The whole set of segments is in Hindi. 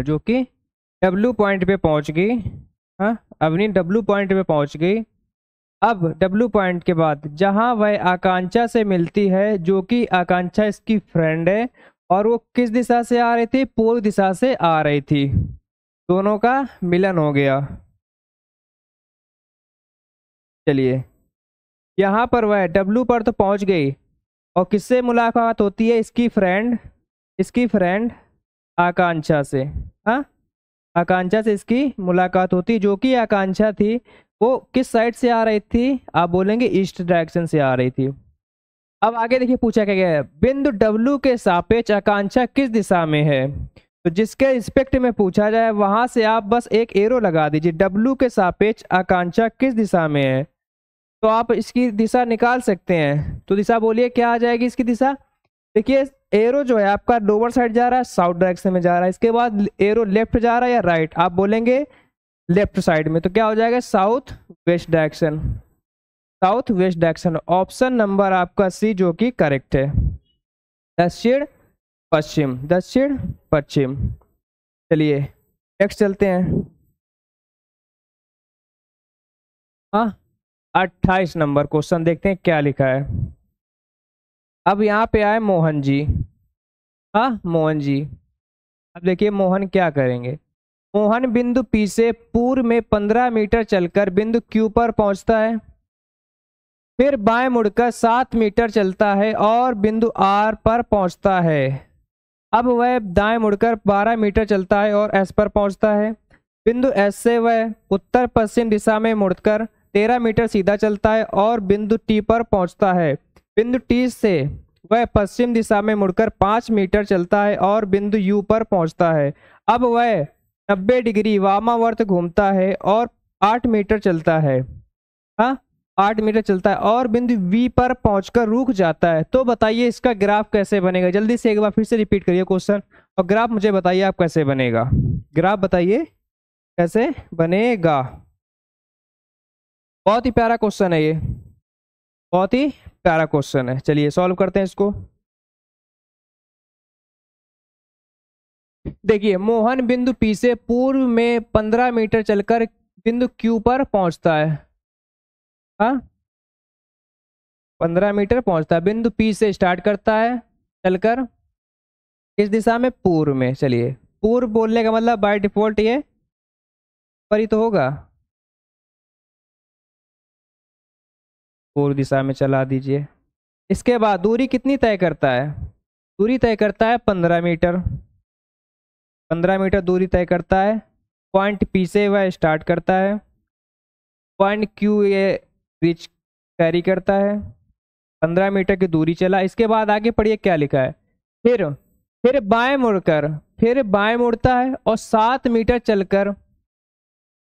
जो कि डब्लू पॉइंट पे पहुंच गई हाँ अवनी डब्लू पॉइंट पे पहुंच गई अब डब्लू पॉइंट के बाद जहां वह आकांक्षा से मिलती है जो कि आकांक्षा इसकी फ्रेंड है और वो किस दिशा से आ रही थी पूर्व दिशा से आ रही थी दोनों का मिलन हो गया चलिए यहाँ पर वह डब्लू पर तो पहुंच गई और किससे मुलाकात होती है इसकी फ्रेंड इसकी फ्रेंड आकांक्षा से हाँ आकांक्षा से इसकी मुलाकात होती जो कि आकांक्षा थी वो किस साइड से आ रही थी आप बोलेंगे ईस्ट डायरेक्शन से आ रही थी अब आगे देखिए पूछा क्या गया है बिंदु डब्लू के सापेक्ष आकांक्षा किस दिशा में है तो जिसके रिस्पेक्ट में पूछा जाए वहां से आप बस एक एरो लगा दीजिए डब्लू के सापेक्ष आकांक्षा किस दिशा में है तो आप इसकी दिशा निकाल सकते हैं तो दिशा बोलिए क्या आ जाएगी इसकी दिशा देखिए एरो जो है आपका लोअर साइड जा रहा है साउथ डायरेक्शन में जा रहा है इसके बाद एरो लेफ्ट जा रहा है या राइट आप बोलेंगे लेफ्ट साइड में तो क्या हो जाएगा south west direction south west direction option number आपका सी जो कि करेक्ट है दक्षिण पश्चिम दक्षिण पश्चिम चलिए नेक्स्ट चलते हैं हाँ अट्ठाईस नंबर क्वेश्चन देखते हैं क्या लिखा है अब यहाँ पे आए मोहन जी हाँ मोहन जी अब देखिए मोहन क्या करेंगे मोहन बिंदु पी से पूर्व में पंद्रह मीटर चलकर बिंदु क्यू पर पहुंचता है फिर बाएं मुड़कर सात मीटर चलता है और बिंदु आर पर पहुंचता है अब वह दाएं मुड़कर बारह मीटर चलता है और एस पर पहुंचता है बिंदु एस से वह उत्तर पश्चिम दिशा में मुड़कर तेरह मीटर सीधा चलता है और बिंदु टी पर पहुंचता है बिंदु टी से वह पश्चिम दिशा में मुड़कर पाँच मीटर चलता है और बिंदु यू पर पहुंचता है अब वह नब्बे डिग्री वामावर्त घूमता है और आठ मीटर चलता है हाँ आठ मीटर चलता है और बिंदु वी पर पहुंचकर रुक जाता है तो बताइए इसका ग्राफ कैसे बनेगा जल्दी से एक बार फिर से रिपीट करिए क्वेश्चन और ग्राफ मुझे बताइए आप कैसे बनेगा ग्राफ बताइए कैसे बनेगा बहुत ही प्यारा क्वेश्चन है ये बहुत ही प्यारा क्वेश्चन है चलिए सॉल्व करते हैं इसको देखिए मोहन बिंदु पी से पूर्व में पंद्रह मीटर चलकर बिंदु क्यू पर पहुंचता है हाँ पंद्रह मीटर पहुंचता है बिंदु पी से स्टार्ट करता है चलकर इस दिशा में पूर्व में चलिए पूर्व बोलने का मतलब बाय डिफॉल्ट ये परित तो होगा पूर्व दिशा में चला दीजिए इसके बाद दूरी कितनी तय करता है दूरी तय करता है पंद्रह मीटर पंद्रह मीटर दूरी तय करता है पॉइंट पी से वह स्टार्ट करता है पॉइंट क्यू ये रिच कैरी करता है पंद्रह मीटर की दूरी चला इसके बाद आगे पढ़िए क्या लिखा है फिर फिर बाएं मुड़कर फिर बाएं मुड़ता है और सात मीटर चलकर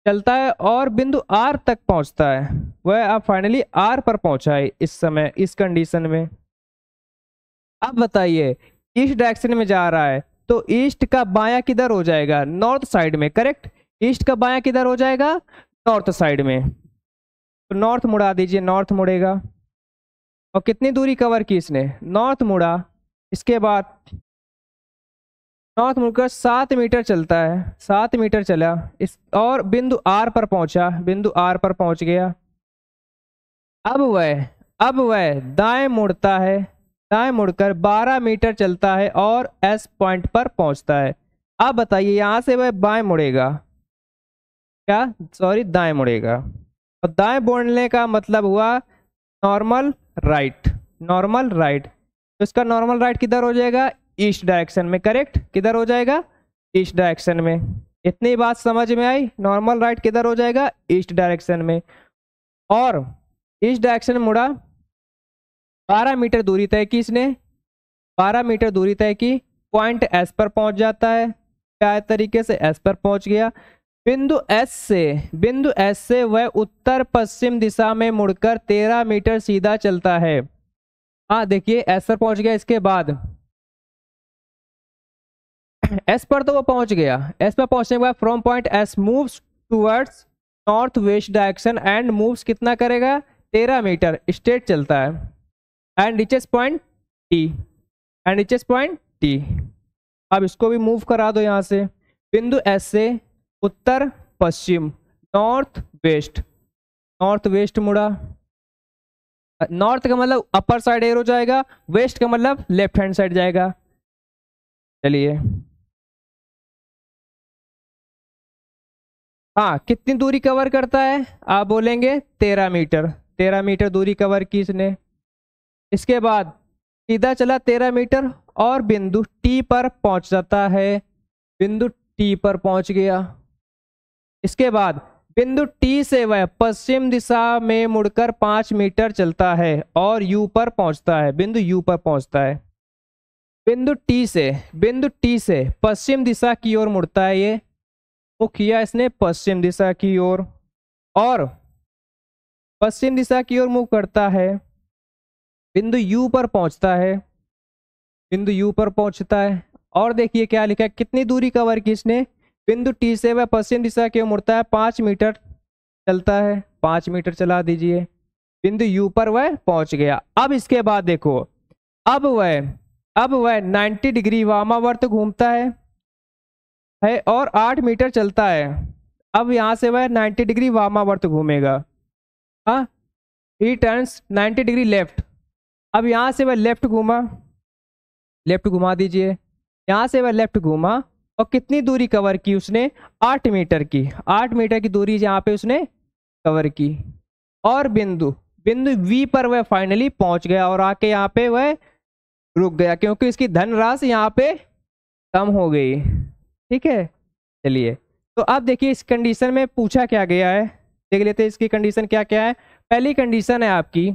चलता है और बिंदु R तक पहुंचता है वह अब फाइनली R पर पहुंचा है इस समय इस कंडीशन में अब बताइए ईस्ट डायरेक्शन में जा रहा है तो ईस्ट का बाया किधर हो जाएगा नॉर्थ साइड में करेक्ट ईस्ट का बाया किधर हो जाएगा नॉर्थ साइड में तो नॉर्थ मुड़ा दीजिए नॉर्थ मुड़ेगा और कितनी दूरी कवर की इसने नॉर्थ मुड़ा इसके बाद नॉर्थ मुड़कर सात मीटर चलता है सात मीटर चला इस और बिंदु आर पर पहुंचा बिंदु आर पर पहुंच गया अब वह अब वह दाएं मुड़ता है दाएं मुड़कर बारह मीटर चलता है और एस पॉइंट पर पहुंचता है अब बताइए यहाँ से वह बाएं मुड़ेगा क्या सॉरी दाएं मुड़ेगा और दाएं मुड़ने का मतलब हुआ नॉर्मल राइट नॉर्मल राइट तो इसका नॉर्मल राइट किधर हो जाएगा ईस्ट डायरेक्शन में करेक्ट किधर हो जाएगा ईस्ट डायरेक्शन में इतनी बात समझ में आई नॉर्मल राइट किधर हो जाएगा ईस्ट डायरेक्शन में और ईस्ट डायरेक्शन में मुड़ा बारह मीटर दूरी तय की इसने बारह मीटर दूरी तय की पॉइंट एस पर पहुंच जाता है क्या तरीके से एस पर पहुंच गया बिंदु एस से बिंदु एस से वह उत्तर पश्चिम दिशा में मुड़कर तेरह मीटर सीधा चलता है हाँ देखिए एस पर पहुंच गया इसके बाद एस पर तो वो पहुंच गया एस पर पहुंचने के बाद from point S moves towards north west direction and moves कितना करेगा तेरह मीटर स्ट्रेट चलता है and reaches point T and reaches point T अब इसको भी मूव करा दो यहाँ से बिंदु एस से उत्तर पश्चिम नॉर्थ वेस्ट नॉर्थ वेस्ट मुड़ा नॉर्थ का मतलब अपर साइड एरो जाएगा वेस्ट का मतलब लेफ्ट हैंड साइड जाएगा चलिए हाँ कितनी दूरी कवर करता है आप बोलेंगे तेरह मीटर तेरह मीटर दूरी कवर की इसने इसके बाद सीधा चला तेरह मीटर और बिंदु टी पर पहुंच जाता है बिंदु टी पर पहुंच गया इसके बाद बिंदु टी से वह पश्चिम दिशा में मुड़कर पाँच मीटर चलता है और यू पर पहुंचता है बिंदु यू पर पहुंचता है बिंदु टी से बिंदु टी से पश्चिम दिशा की ओर मुड़ता है ये वो किया इसने पश्चिम दिशा की ओर और पश्चिम दिशा की ओर मूव करता है बिंदु यू पर पहुंचता है बिंदु यू पर पहुंचता है और देखिए क्या लिखा है कितनी दूरी कवर की इसने बिंदु टी से वह पश्चिम दिशा की ओर मुड़ता है पाँच मीटर चलता है पाँच मीटर चला दीजिए बिंदु यू पर वह पहुंच गया अब इसके बाद देखो अब वह अब वह 90 डिग्री वामावर्त घूमता है है और आठ मीटर चलता है अब यहाँ से वह नाइन्टी डिग्री वामावर्त घूमेगा हाँ E turns ninety degree left अब यहाँ से वह लेफ्ट घूमा लेफ्ट घुमा दीजिए यहाँ से वह लेफ्ट घूमा और कितनी दूरी कवर की उसने आठ मीटर की आठ मीटर की दूरी यहाँ पे उसने कवर की और बिंदु बिंदु वी पर वह फाइनली पहुंच गया और आके यहाँ पे वह रुक गया क्योंकि इसकी धनराशि यहाँ पे कम हो गई ठीक है चलिए तो अब देखिए इस कंडीशन में पूछा क्या गया है देख लेते हैं इसकी कंडीशन क्या क्या है पहली कंडीशन है आपकी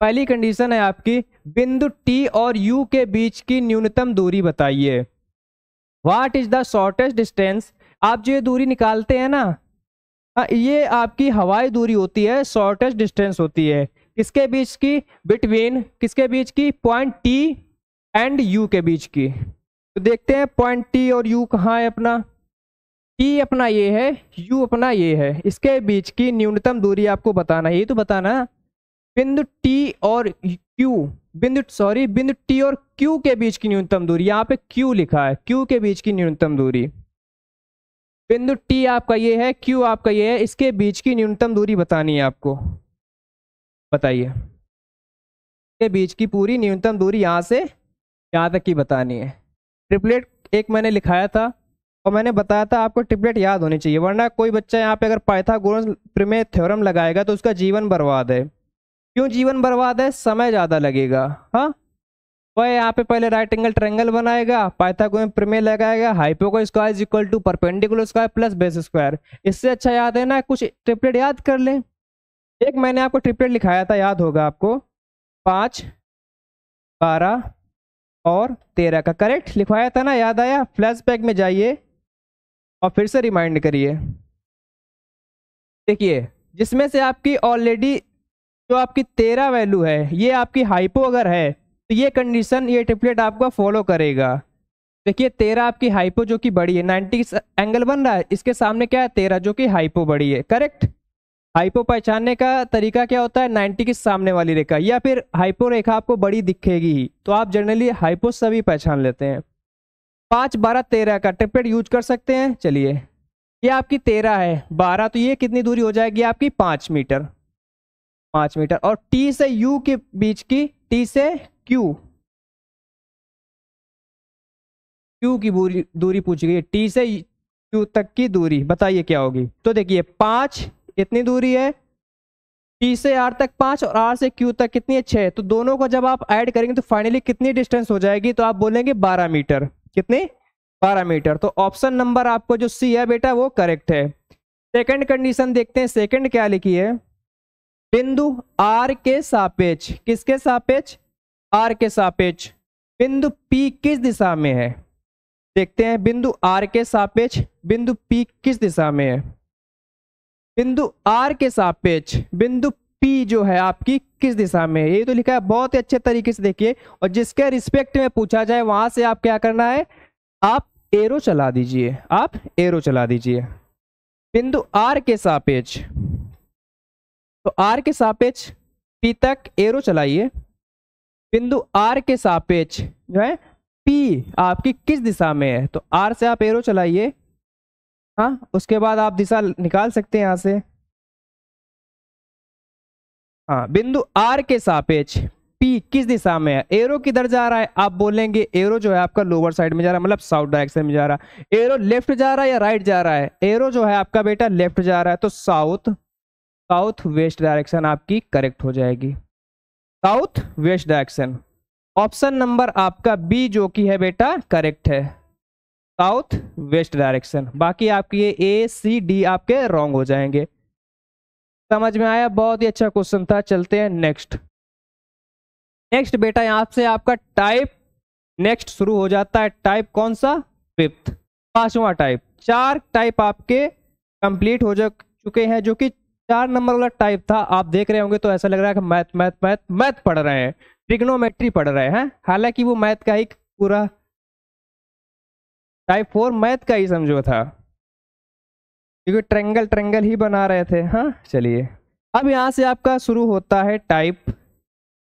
पहली कंडीशन है आपकी बिंदु टी और यू के बीच की न्यूनतम दूरी बताइए what is the shortest distance आप जो ये दूरी निकालते हैं ना ये आपकी हवाई दूरी होती है शॉर्टेस्ट डिस्टेंस होती है किसके बीच की बिटवीन किसके बीच की पॉइंट टी एंड यू के बीच की तो देखते हैं पॉइंट टी और यू कहाँ है अपना टी अपना ये है यू अपना ये है इसके बीच की न्यूनतम दूरी आपको बताना है ये तो बताना बिंदु टी और क्यू बिंदु सॉरी बिंदु टी और क्यू के बीच की न्यूनतम दूरी यहाँ पे क्यू लिखा है क्यू के बीच की न्यूनतम दूरी बिंदु टी आपका ये है क्यू आपका ये है इसके बीच की न्यूनतम दूरी बतानी है आपको बताइए के बीच की पूरी न्यूनतम दूरी यहाँ से यहाँ तक की बतानी है ट्रिपलेट एक मैंने लिखाया था और मैंने बताया था आपको ट्रिपलेट याद होनी चाहिए वरना कोई बच्चा यहाँ पे अगर पाइथागोरस प्रमेय थ्योरम लगाएगा तो उसका जीवन बर्बाद है क्यों जीवन बर्बाद है समय ज़्यादा लगेगा हाँ वह यहाँ पे पहले राइट एंगल ट्रेंगल बनाएगा पाइथागोरस प्रमेय लगाएगा हाइपो का square is equal to perpendicular square plus base square इससे अच्छा याद है ना कुछ ट्रिपलेट याद कर लें एक मैंने आपको ट्रिपलेट लिखाया था याद होगा आपको पाँच बारह और तेरह का करेक्ट लिखवाया था ना याद आया फ्लैशबैक में जाइए और फिर से रिमाइंड करिए देखिए जिसमें से आपकी ऑलरेडी जो आपकी तेरह वैल्यू है ये आपकी हाइपो अगर है तो ये कंडीशन ये टिपलेट आपका फॉलो करेगा देखिए तेरह आपकी हाइपो जो कि बड़ी है नाइन्टी एंगल बन रहा है इसके सामने क्या है तेरह जो कि हाइपो बड़ी है करेक्ट हाइपो पहचानने का तरीका क्या होता है 90 के सामने वाली रेखा या फिर हाइपो रेखा आपको बड़ी दिखेगी ही तो आप जनरली हाइपो सभी पहचान लेते हैं पाँच बारह तेरह का ट्रिपलेट यूज कर सकते हैं चलिए ये आपकी तेरह है बारह तो ये कितनी दूरी हो जाएगी आपकी पाँच मीटर पाँच मीटर और टी से यू के बीच की टी से क्यू क्यू की दूरी पूछ गई टी से क्यू तक की दूरी बताइए क्या होगी तो देखिए पाँच कितनी दूरी है पी से आर तक पाँच और आर से क्यू तक कितनी है छः तो दोनों को जब आप ऐड करेंगे तो फाइनली कितनी डिस्टेंस हो जाएगी तो आप बोलेंगे बारह मीटर कितनी बारह मीटर तो ऑप्शन नंबर आपको जो सी है बेटा वो करेक्ट है सेकेंड कंडीशन देखते हैं सेकेंड क्या लिखी है बिंदु आर के सापेक्ष किसके सापेक्ष आर के सापेक्ष बिंदु पी किस दिशा में है देखते हैं बिंदु आर के सापेक्ष बिंदु पी किस दिशा में है बिंदु आर के सापेक्ष बिंदु पी जो है आपकी किस दिशा में ये तो लिखा है बहुत ही अच्छे तरीके से देखिए और जिसके रिस्पेक्ट में पूछा जाए वहां से आप क्या करना है आप एरो चला दीजिए आप एरो चला दीजिए बिंदु आर के सापेक्ष तो आर के सापेक्ष पी तक एरो चलाइए बिंदु आर के सापेक्ष जो है पी आपकी किस दिशा में है तो आर से आप एरो चलाइए हाँ उसके बाद आप दिशा निकाल सकते हैं यहाँ से हाँ बिंदु आर के सापेक्ष पी किस दिशा में है एरो किधर जा रहा है आप बोलेंगे एरो जो है आपका लोअर साइड में जा रहा है मतलब साउथ डायरेक्शन में जा रहा है एरो लेफ्ट जा रहा है या राइट जा रहा है एरो जो है आपका बेटा लेफ्ट जा रहा है तो साउथ साउथ वेस्ट डायरेक्शन आपकी करेक्ट हो जाएगी south west direction option number आपका बी जो की है बेटा करेक्ट है साउथ वेस्ट डायरेक्शन बाकी आपके ये ए सी डी आपके रॉन्ग हो जाएंगे समझ में आया बहुत ही अच्छा क्वेश्चन था चलते हैं नेक्स्ट नेक्स्ट बेटा यहां से आपका टाइप नेक्स्ट शुरू हो जाता है टाइप कौन सा फिफ्थ पांचवा टाइप चार टाइप आपके कंप्लीट हो जा चुके हैं जो कि चार नंबर वाला टाइप था आप देख रहे होंगे तो ऐसा लग रहा है कि मैथ मैथ मैथ मैथ पढ़ रहे हैं ट्रिग्नोमेट्री पढ़ रहे हैं हालांकि वो मैथ का ही पूरा टाइप फोर मैथ का ही समझो था क्योंकि ट्रेंगल ट्रेंगल ही बना रहे थे हाँ चलिए अब यहाँ से आपका शुरू होता है टाइप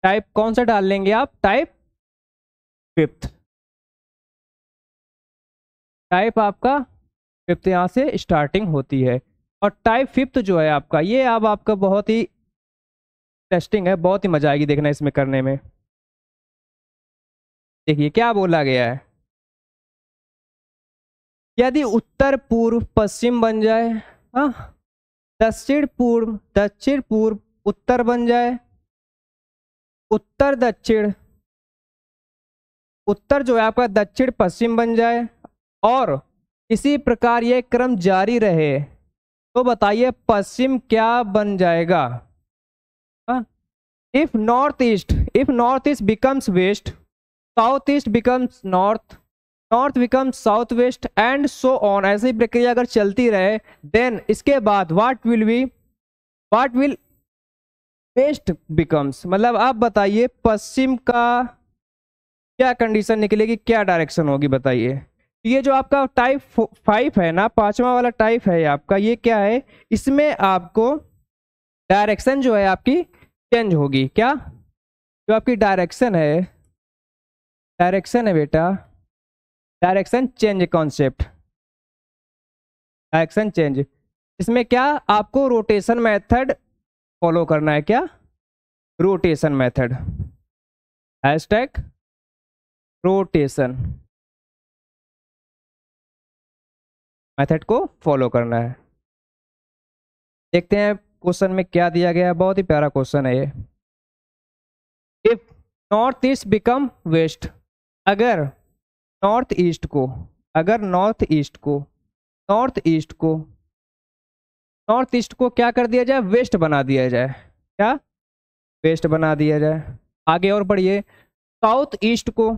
टाइप कौन सा डाल लेंगे आप टाइप फिफ्थ टाइप आपका फिफ्थ यहाँ से स्टार्टिंग होती है और टाइप फिफ्थ जो है आपका ये अब आप आपका बहुत ही टेस्टिंग है बहुत ही मजा आएगी देखना इसमें करने में देखिए क्या बोला गया है यदि उत्तर पूर्व पश्चिम बन जाए हाँ दक्षिण पूर्व दक्षिण पूर्व उत्तर बन जाए उत्तर दक्षिण उत्तर जो है आपका दक्षिण पश्चिम बन जाए और इसी प्रकार ये क्रम जारी रहे तो बताइए पश्चिम क्या बन जाएगा if north east if north east becomes west south east becomes north north become south west and so on ऐसी प्रक्रिया अगर चलती रहे देन इसके बाद what will be what will west becomes मतलब आप बताइए पश्चिम का क्या कंडीशन निकलेगी क्या डायरेक्शन होगी बताइए ये जो आपका टाइप फाइव है ना पांचवा वाला टाइप है आपका ये क्या है इसमें आपको डायरेक्शन जो है आपकी चेंज होगी क्या जो आपकी डायरेक्शन है डायरेक्शन है बेटा direction change concept direction change इसमें क्या आपको रोटेशन मेथड फॉलो करना है क्या rotation method hashtag rotation method को फॉलो करना है देखते हैं क्वेश्चन में क्या दिया गया है बहुत ही प्यारा क्वेश्चन है ये if north east become west अगर नॉर्थ ईस्ट को अगर नॉर्थ ईस्ट को नॉर्थ ईस्ट को नॉर्थ ईस्ट को क्या कर दिया जाए वेस्ट बना दिया जाए क्या वेस्ट बना दिया जाए आगे और बढ़िए साउथ ईस्ट को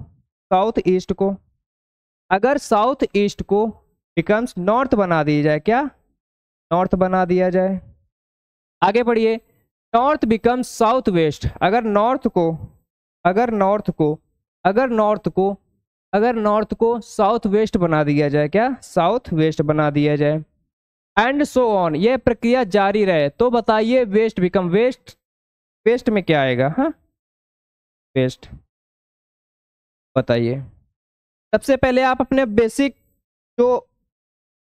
साउथ ईस्ट को अगर साउथ ईस्ट को बिकम्स नॉर्थ बना दिया जाए क्या नॉर्थ बना दिया जाए आगे बढ़िए नॉर्थ बिकम्स साउथ वेस्ट अगर नॉर्थ को अगर नॉर्थ को अगर नॉर्थ को अगर नॉर्थ को साउथ वेस्ट बना दिया जाए क्या साउथ वेस्ट बना दिया जाए एंड सो ऑन यह प्रक्रिया जारी रहे तो बताइए वेस्ट बिकम वेस्ट वेस्ट में क्या आएगा हाँ वेस्ट बताइए सबसे पहले आप अपने बेसिक जो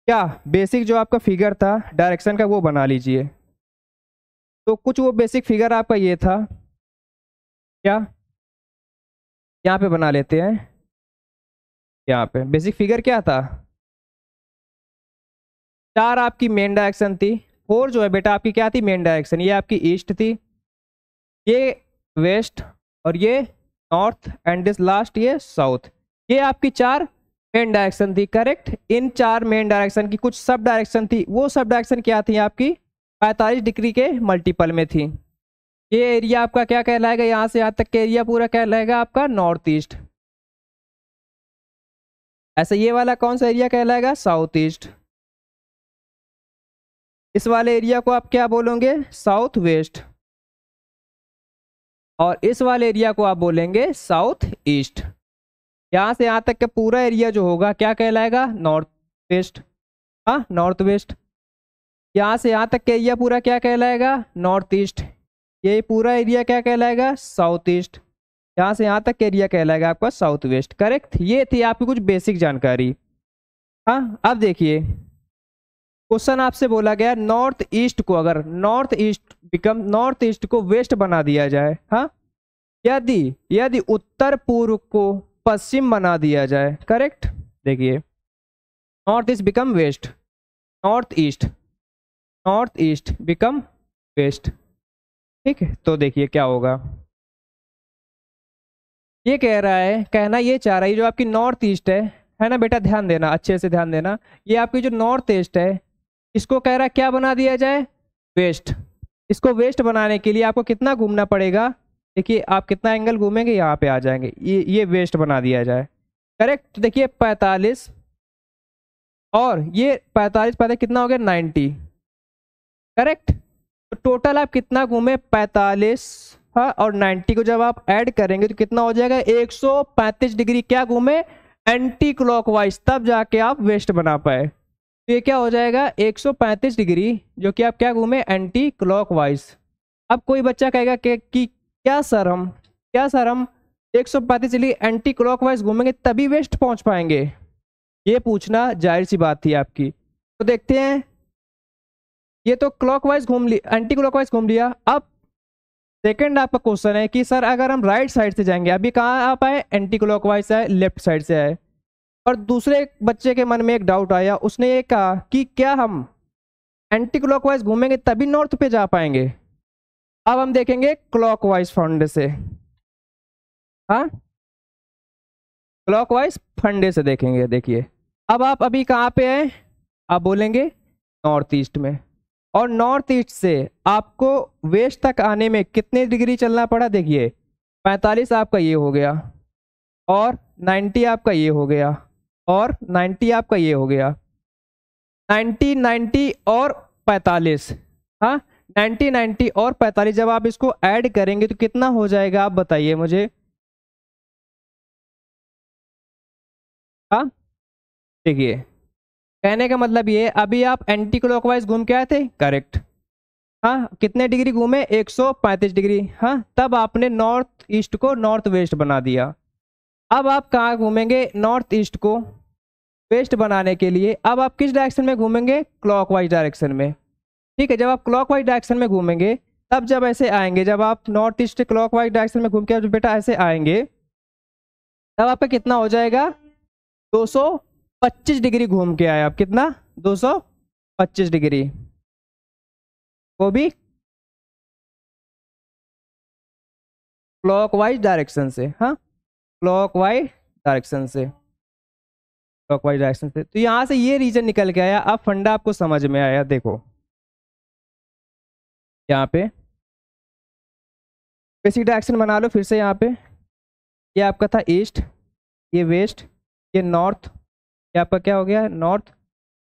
क्या बेसिक जो आपका फिगर था डायरेक्शन का वो बना लीजिए तो कुछ वो बेसिक फिगर आपका ये था क्या यहाँ पे बना लेते हैं यहाँ पे बेसिक फिगर क्या था चार आपकी मेन डायरेक्शन थी फोर जो है बेटा आपकी क्या थी मेन डायरेक्शन ये आपकी ईस्ट थी ये वेस्ट और ये नॉर्थ एंड दिस लास्ट ये साउथ ये आपकी चार मेन डायरेक्शन थी करेक्ट इन चार मेन डायरेक्शन की कुछ सब डायरेक्शन थी वो सब डायरेक्शन क्या थी आपकी 45 डिग्री के मल्टीपल में थी ये एरिया आपका क्या कहलाएगा यहाँ से यहाँ तक के एरिया पूरा कहलाएगा आपका नॉर्थ ईस्ट ऐसा ये वाला कौन सा एरिया कहलाएगा साउथ ईस्ट इस वाले एरिया को आप क्या बोलोगे साउथ वेस्ट और इस वाले एरिया को आप बोलेंगे साउथ ईस्ट यहाँ से यहाँ तक का पूरा एरिया जो होगा क्या कहलाएगा नॉर्थ वेस्ट हाँ नॉर्थ वेस्ट यहाँ से यहाँ तक का एरिया पूरा क्या कहलाएगा नॉर्थ ईस्ट ये पूरा एरिया क्या कहलाएगा साउथ ईस्ट यहाँ से यहाँ तक एरिया कहलाएगा आपका साउथ वेस्ट करेक्ट ये थी आपकी कुछ बेसिक जानकारी हाँ अब देखिए क्वेश्चन आपसे बोला गया नॉर्थ ईस्ट को अगर north east become north east को वेस्ट बना दिया जाए हाँ यदि यदि उत्तर पूर्व को पश्चिम बना दिया जाए करेक्ट देखिए north east become west north east north east become west ठीक है तो देखिए क्या होगा ये कह रहा है कहना ये चाह रहा है जो आपकी नॉर्थ ईस्ट है है ना बेटा ध्यान देना अच्छे से ध्यान देना ये आपकी जो नॉर्थ ईस्ट है इसको कह रहा है क्या बना दिया जाए वेस्ट इसको वेस्ट बनाने के लिए आपको कितना घूमना पड़ेगा देखिए आप कितना एंगल घूमेंगे यहाँ पे आ जाएंगे ये ये वेस्ट बना दिया जाए करेक्ट तो देखिए पैंतालीस और ये पैंतालीस पैंतालीस कितना हो गया नाइन्टी करेक्ट तो टोटल आप कितना घूमे पैंतालीस हाँ और 90 को जब आप ऐड करेंगे तो कितना हो जाएगा 135 डिग्री क्या घूमे एंटी क्लॉकवाइज तब जाके आप वेस्ट बना पाए तो ये क्या हो जाएगा 135 डिग्री जो कि आप क्या घूमे एंटी क्लॉक अब कोई बच्चा कहेगा कि, कि क्या सर हम क्या सर हम एक सौ पैंतीस चलिए एंटी क्लॉक घूमेंगे तभी वेस्ट पहुंच पाएंगे ये पूछना जाहिर सी बात थी आपकी तो देखते हैं ये तो क्लॉकवाइज घूम लिया एंटी क्लॉकवाइज घूम लिया अब सेकेंड आपका क्वेश्चन है कि सर अगर हम राइट साइड से जाएंगे अभी कहाँ आप आए एंटी क्लॉकवाइज आए लेफ्ट साइड से आए और दूसरे बच्चे के मन में एक डाउट आया उसने ये कहा कि क्या हम एंटी क्लॉकवाइज घूमेंगे तभी नॉर्थ पे जा पाएंगे अब हम देखेंगे क्लॉकवाइज फंडे से हाँ क्लॉकवाइज फंडे से देखेंगे देखिए अब आप अभी कहाँ पे हैं आप बोलेंगे नॉर्थ ईस्ट में और नॉर्थ ईस्ट से आपको वेस्ट तक आने में कितने डिग्री चलना पड़ा देखिए 45 आपका ये हो गया और 90 आपका ये हो गया और 90 आपका ये हो गया 90 90 और 45 हाँ 90 90 और 45 जब आप इसको ऐड करेंगे तो कितना हो जाएगा आप बताइए मुझे हाँ देखिए कहने का मतलब ये अभी आप एंटी क्लॉकवाइज घूम के आए थे करेक्ट हाँ कितने डिग्री घूमे 135 डिग्री हाँ तब आपने नॉर्थ ईस्ट को नॉर्थ वेस्ट बना दिया अब आप कहाँ घूमेंगे नॉर्थ ईस्ट को वेस्ट बनाने के लिए अब आप किस डायरेक्शन में घूमेंगे क्लॉकवाइज डायरेक्शन में ठीक है जब आप क्लॉकवाइज डायरेक्शन में घूमेंगे तब जब ऐसे आएंगे जब आप नॉर्थ ईस्ट क्लॉकवाइज डायरेक्शन में घूम के बेटा ऐसे आएंगे तब आपका कितना हो जाएगा दो पच्चीस डिग्री घूम के आया आप कितना दो सौ पच्चीस डिग्री वो भी क्लॉकवाइज डायरेक्शन से हाँ क्लॉकवाइज डायरेक्शन से क्लॉकवाइज डायरेक्शन से तो यहां से ये रीजन निकल के आया अब फंडा आपको समझ में आया देखो यहाँ पे बेसिक डायरेक्शन बना लो फिर से यहाँ पे ये आपका था ईस्ट ये वेस्ट ये नॉर्थ ये आपका क्या हो गया नॉर्थ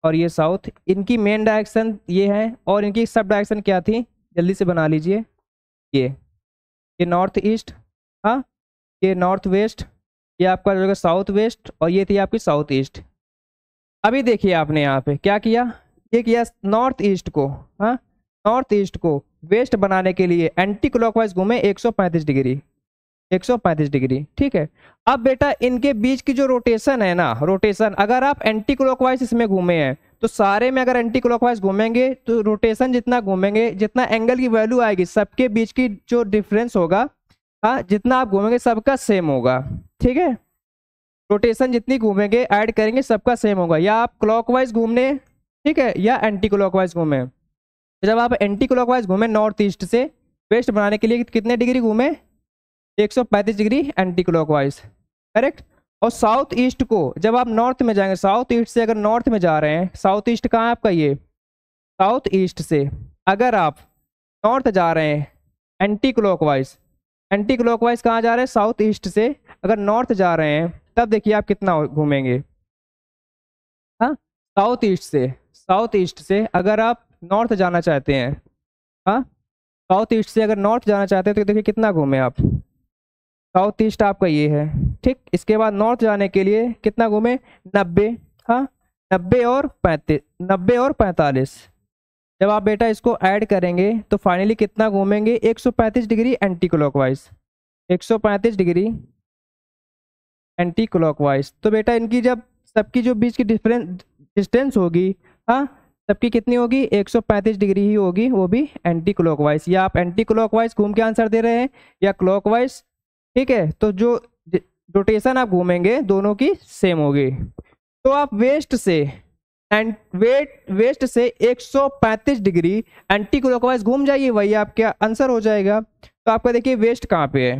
और ये साउथ इनकी मेन डायरेक्शन ये है और इनकी सब डायरेक्शन क्या थी जल्दी से बना लीजिए ये ये नॉर्थ ईस्ट हाँ ये नॉर्थ वेस्ट ये आपका जो साउथ वेस्ट और ये थी आपकी साउथ ईस्ट अभी देखिए आपने यहाँ पे क्या किया ये किया नॉर्थ ईस्ट को हाँ नॉर्थ ईस्ट को वेस्ट बनाने के लिए एंटी क्लॉकवाइज घूमे 135 डिग्री 135 डिग्री ठीक है अब बेटा इनके बीच की जो रोटेशन है ना रोटेशन अगर आप एंटी क्लॉकवाइज इसमें घूमे हैं तो सारे में अगर एंटी क्लॉकवाइज घूमेंगे तो रोटेशन जितना घूमेंगे जितना एंगल की वैल्यू आएगी सबके बीच की जो डिफरेंस होगा हाँ जितना आप घूमेंगे सबका सेम होगा ठीक है रोटेशन जितनी घूमेंगे ऐड करेंगे सबका सेम होगा या आप क्लॉकवाइज घूमने ठीक है या एंटी क्लॉकवाइज घूमें जब आप एंटी क्लॉकवाइज घूमें नॉर्थ ईस्ट से वेस्ट बनाने के लिए कितने डिग्री घूमें 135 degree anti clock wise correct और साउथ ईस्ट को जब आप नॉर्थ में जाएंगे साउथ ईस्ट से अगर नॉर्थ में जा रहे हैं साउथ ईस्ट कहाँ है आपका ये साउथ ईस्ट से अगर आप नॉर्थ जा रहे हैं anti clockwise anti clockwise कहाँ जा रहे हैं साउथ ईस्ट से अगर नॉर्थ जा रहे हैं तब देखिए आप कितना घूमेंगे हाँ साउथ ईस्ट से साउथ ईस्ट से अगर आप नॉर्थ जाना चाहते हैं हाँ साउथ ईस्ट से अगर नॉर्थ जाना चाहते हैं तो देखिए कितना घूमें आप साउथ ईस्ट आपका ये है ठीक इसके बाद नॉर्थ जाने के लिए कितना घूमे नब्बे हाँ नब्बे और पैंतीस नब्बे और पैंतालीस जब आप बेटा इसको ऐड करेंगे तो फाइनली कितना घूमेंगे 135 degree anti clockwise 135 degree anti clockwise तो बेटा इनकी जब सबकी जो बीच की डिफरेंस डिस्टेंस होगी हाँ सबकी कितनी होगी 135 डिग्री ही होगी वो भी एंटी क्लॉकवाइज या आप एंटी क्लॉकवाइज घूम के आंसर दे रहे हैं या क्लॉकवाइज ठीक है तो जो रोटेशन आप घूमेंगे दोनों की सेम होगी तो आप वेस्ट से एंड वेट वेस्ट से 135 डिग्री एंटी क्लॉकवाइज घूम जाइए वही आपका आंसर हो जाएगा तो आपका देखिए वेस्ट कहाँ पे है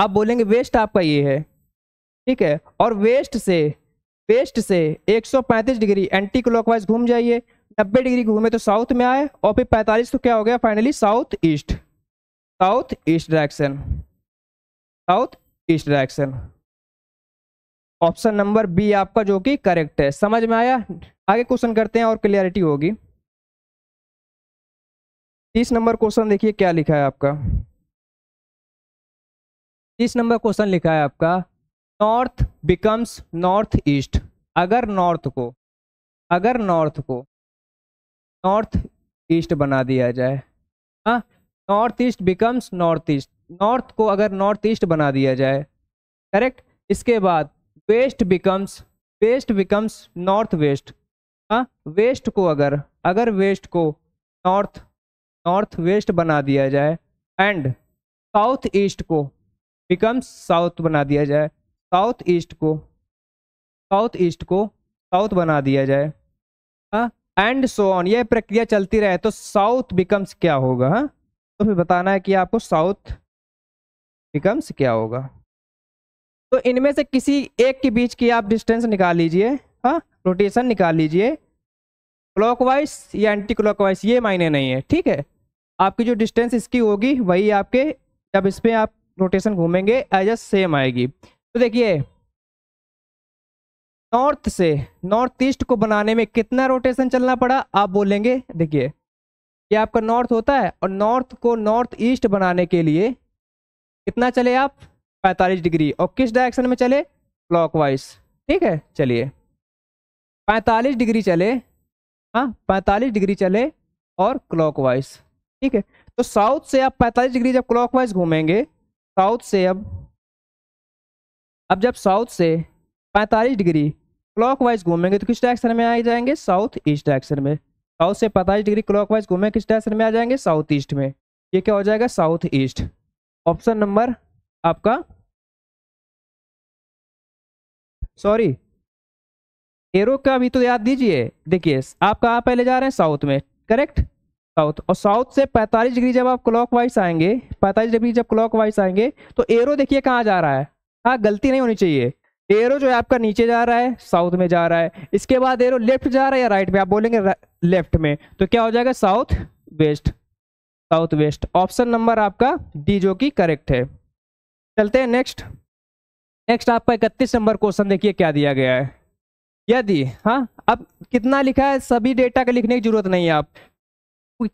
आप बोलेंगे वेस्ट आपका ये है ठीक है और वेस्ट से वेस्ट से 135 डिग्री एंटी क्लॉकवाइज घूम जाइए 90 डिग्री घूमे तो साउथ में आए और फिर 45 तो क्या हो गया finally south east south east direction south east direction option number B आपका जो कि करेक्ट है समझ में आया आगे क्वेश्चन करते हैं और क्लियरिटी होगी तीस नंबर क्वेश्चन देखिए क्या लिखा है आपका तीस नंबर क्वेश्चन लिखा है आपका नॉर्थ बिकम्स नॉर्थ ईस्ट अगर नॉर्थ को अगर नॉर्थ को नॉर्थ ईस्ट बना दिया जाए हाँ north east becomes north east north को अगर नॉर्थ ईस्ट बना दिया जाए करेक्ट इसके बाद west becomes west becomes north west हाँ वेस्ट को अगर अगर वेस्ट को नॉर्थ नॉर्थ वेस्ट बना दिया जाए एंड साउथ ईस्ट को बिकम्स साउथ बना दिया जाए साउथ ईस्ट को साउथ ईस्ट को साउथ बना दिया जाए हाँ, एंड सो ऑन यह प्रक्रिया चलती रहे तो साउथ बिकम्स क्या होगा हाँ तो फिर बताना है कि आपको साउथ बिकम्स क्या होगा तो इनमें से किसी एक के बीच की आप डिस्टेंस निकाल लीजिए हाँ रोटेशन निकाल लीजिए क्लॉकवाइज या एंटी क्लॉकवाइज ये मायने नहीं है ठीक है आपकी जो डिस्टेंस इसकी होगी वही आपके जब इस पर आप रोटेशन घूमेंगे एज अ सेम आएगी तो देखिए नॉर्थ से नॉर्थ ईस्ट को बनाने में कितना रोटेशन चलना पड़ा आप बोलेंगे देखिए ये आपका नॉर्थ होता है और नॉर्थ को नॉर्थ ईस्ट बनाने के लिए कितना चले आप 45 डिग्री और किस डायरेक्शन में चले क्लॉकवाइज ठीक है चलिए 45 डिग्री चले हाँ 45 डिग्री चले और क्लॉकवाइज ठीक है तो साउथ से आप 45 डिग्री जब क्लॉकवाइज घूमेंगे साउथ से अब अब जब साउथ से 45 डिग्री क्लॉकवाइज घूमेंगे तो किस डायरेक्शन में आ जाएंगे साउथ ईस्ट डायरेक्शन में साउथ से 45 डिग्री क्लॉकवाइज घूमें किस डायरेक्शन में आ जाएंगे साउथ ईस्ट में ये क्या हो जाएगा साउथ ईस्ट ऑप्शन नंबर आपका सॉरी एरो का भी तो याद दीजिए देखिए आप कहा पहले जा रहे हैं साउथ में करेक्ट साउथ और साउथ से 45 डिग्री जब आप क्लॉक वाइज आएंगे 45 डिग्री जब क्लॉक वाइज आएंगे तो एरो देखिए कहाँ जा रहा है हाँ गलती नहीं होनी चाहिए एरो जो है आपका नीचे जा रहा है साउथ में जा रहा है इसके बाद एरो लेफ्ट जा रहा है या राइट में आप बोलेंगे लेफ्ट में तो क्या हो जाएगा south west south west option number आपका डी जो कि करेक्ट है चलते हैं नेक्स्ट नेक्स्ट आपका इकतीस नंबर क्वेश्चन देखिए क्या दिया गया है यदि हाँ अब कितना लिखा है सभी डेटा का लिखने की जरूरत नहीं है आप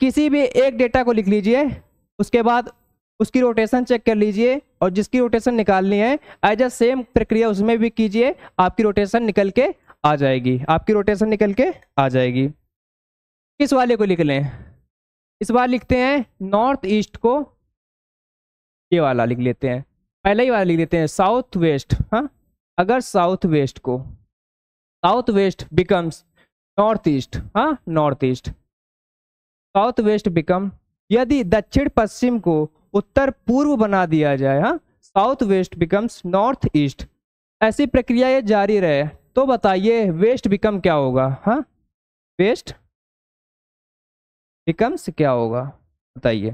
किसी भी एक डेटा को लिख लीजिए उसके बाद उसकी रोटेशन चेक कर लीजिए और जिसकी रोटेशन निकालनी है एज अ सेम प्रक्रिया उसमें भी कीजिए आपकी रोटेशन निकल के आ जाएगी आपकी रोटेशन निकल के आ जाएगी किस वाले को लिख लें इस बार लिखते हैं नॉर्थ ईस्ट को ये वाला लिख लेते हैं पहले ही वाला लिख लेते हैं साउथ वेस्ट हाँ अगर साउथ वेस्ट को south west becomes north east हाँ north east south west become यदि दक्षिण पश्चिम को उत्तर पूर्व बना दिया जाए हाँ south west becomes north east ऐसी प्रक्रिया ये जारी रहे तो बताइए वेस्ट बिकम क्या होगा हाँ वेस्ट बिकम्स क्या होगा बताइए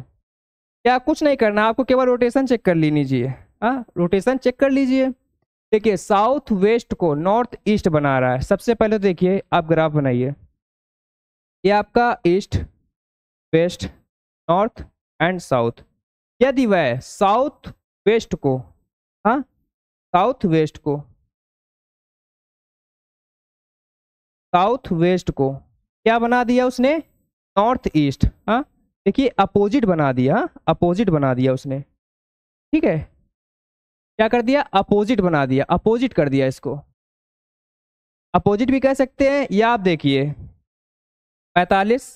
क्या कुछ नहीं करना आपको केवल रोटेशन चेक कर लेनी लीजिए हाँ रोटेशन चेक कर लीजिए देखिए साउथ वेस्ट को नॉर्थ ईस्ट बना रहा है सबसे पहले तो देखिए आप ग्राफ बनाइए ये आपका east west north and south यदि वह साउथ वेस्ट को हाँ साउथ वेस्ट को साउथ वेस्ट को क्या बना दिया उसने नॉर्थ ईस्ट हाँ देखिए अपोजिट बना दिया अपोजिट बना दिया उसने ठीक है क्या कर दिया अपोजिट बना दिया अपोजिट कर दिया इसको अपोजिट भी कह सकते हैं या आप देखिए पैंतालीस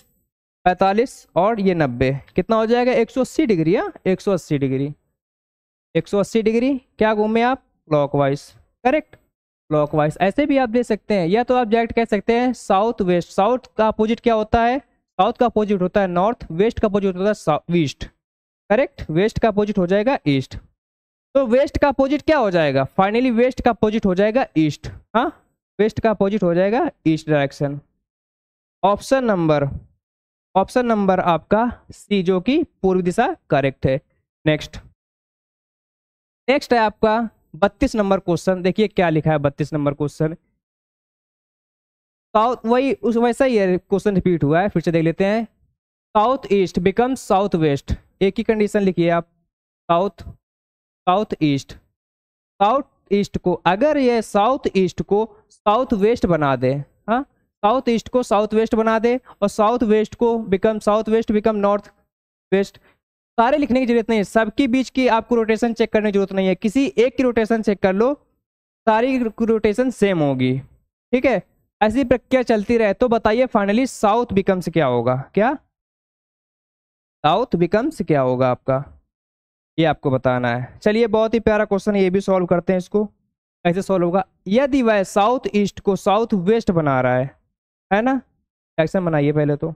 पैंतालीस और ये नब्बे कितना हो जाएगा एक सौ अस्सी डिग्री हाँ एक सौ अस्सी डिग्री एक सौ अस्सी डिग्री क्या घूमे आप क्लॉकवाइज करेक्ट वाइज ऐसे भी आप दे सकते हैं या तो आप डायरेक्ट कह सकते हैं साउथ वेस्ट साउथ का अपोजिट क्या होता है साउथ का अपोजिट होता है नॉर्थ वेस्ट का अपोजिट होता है ईस्ट करेक्ट वेस्ट का अपोजिट हो जाएगा ईस्ट तो वेस्ट का अपोजिट क्या हो जाएगा फाइनली वेस्ट का अपोजिट हो जाएगा ईस्ट हाँ वेस्ट का अपोजिट हो जाएगा east direction option number option number आपका सी जो कि पूर्व दिशा करेक्ट है नेक्स्ट नेक्स्ट है आपका बत्तीस नंबर क्वेश्चन देखिए क्या लिखा है बत्तीस नंबर क्वेश्चन साउथ वही उस वैसा ही क्वेश्चन रिपीट हुआ है फिर से देख लेते हैं south east become south west एक ही कंडीशन लिखिए आप south south east south east को अगर ये साउथ ईस्ट को साउथ वेस्ट बना दे हाँ साउथ ईस्ट को साउथ वेस्ट बना दे और साउथ वेस्ट को become south west become north west सारे लिखने की जरूरत नहीं है सबके बीच की आपको रोटेशन चेक करने की जरूरत नहीं है किसी एक की रोटेशन चेक कर लो सारी रोटेशन सेम होगी ठीक है ऐसी प्रक्रिया चलती रहे तो बताइए फाइनली साउथ बिकम्स क्या होगा क्या साउथ बिकम्स क्या होगा आपका ये आपको बताना है चलिए बहुत ही प्यारा क्वेश्चन ये भी सॉल्व करते हैं इसको ऐसे सॉल्व होगा यदि वह साउथ ईस्ट को साउथ वेस्ट बना रहा है है ना ऐसे बनाइए पहले तो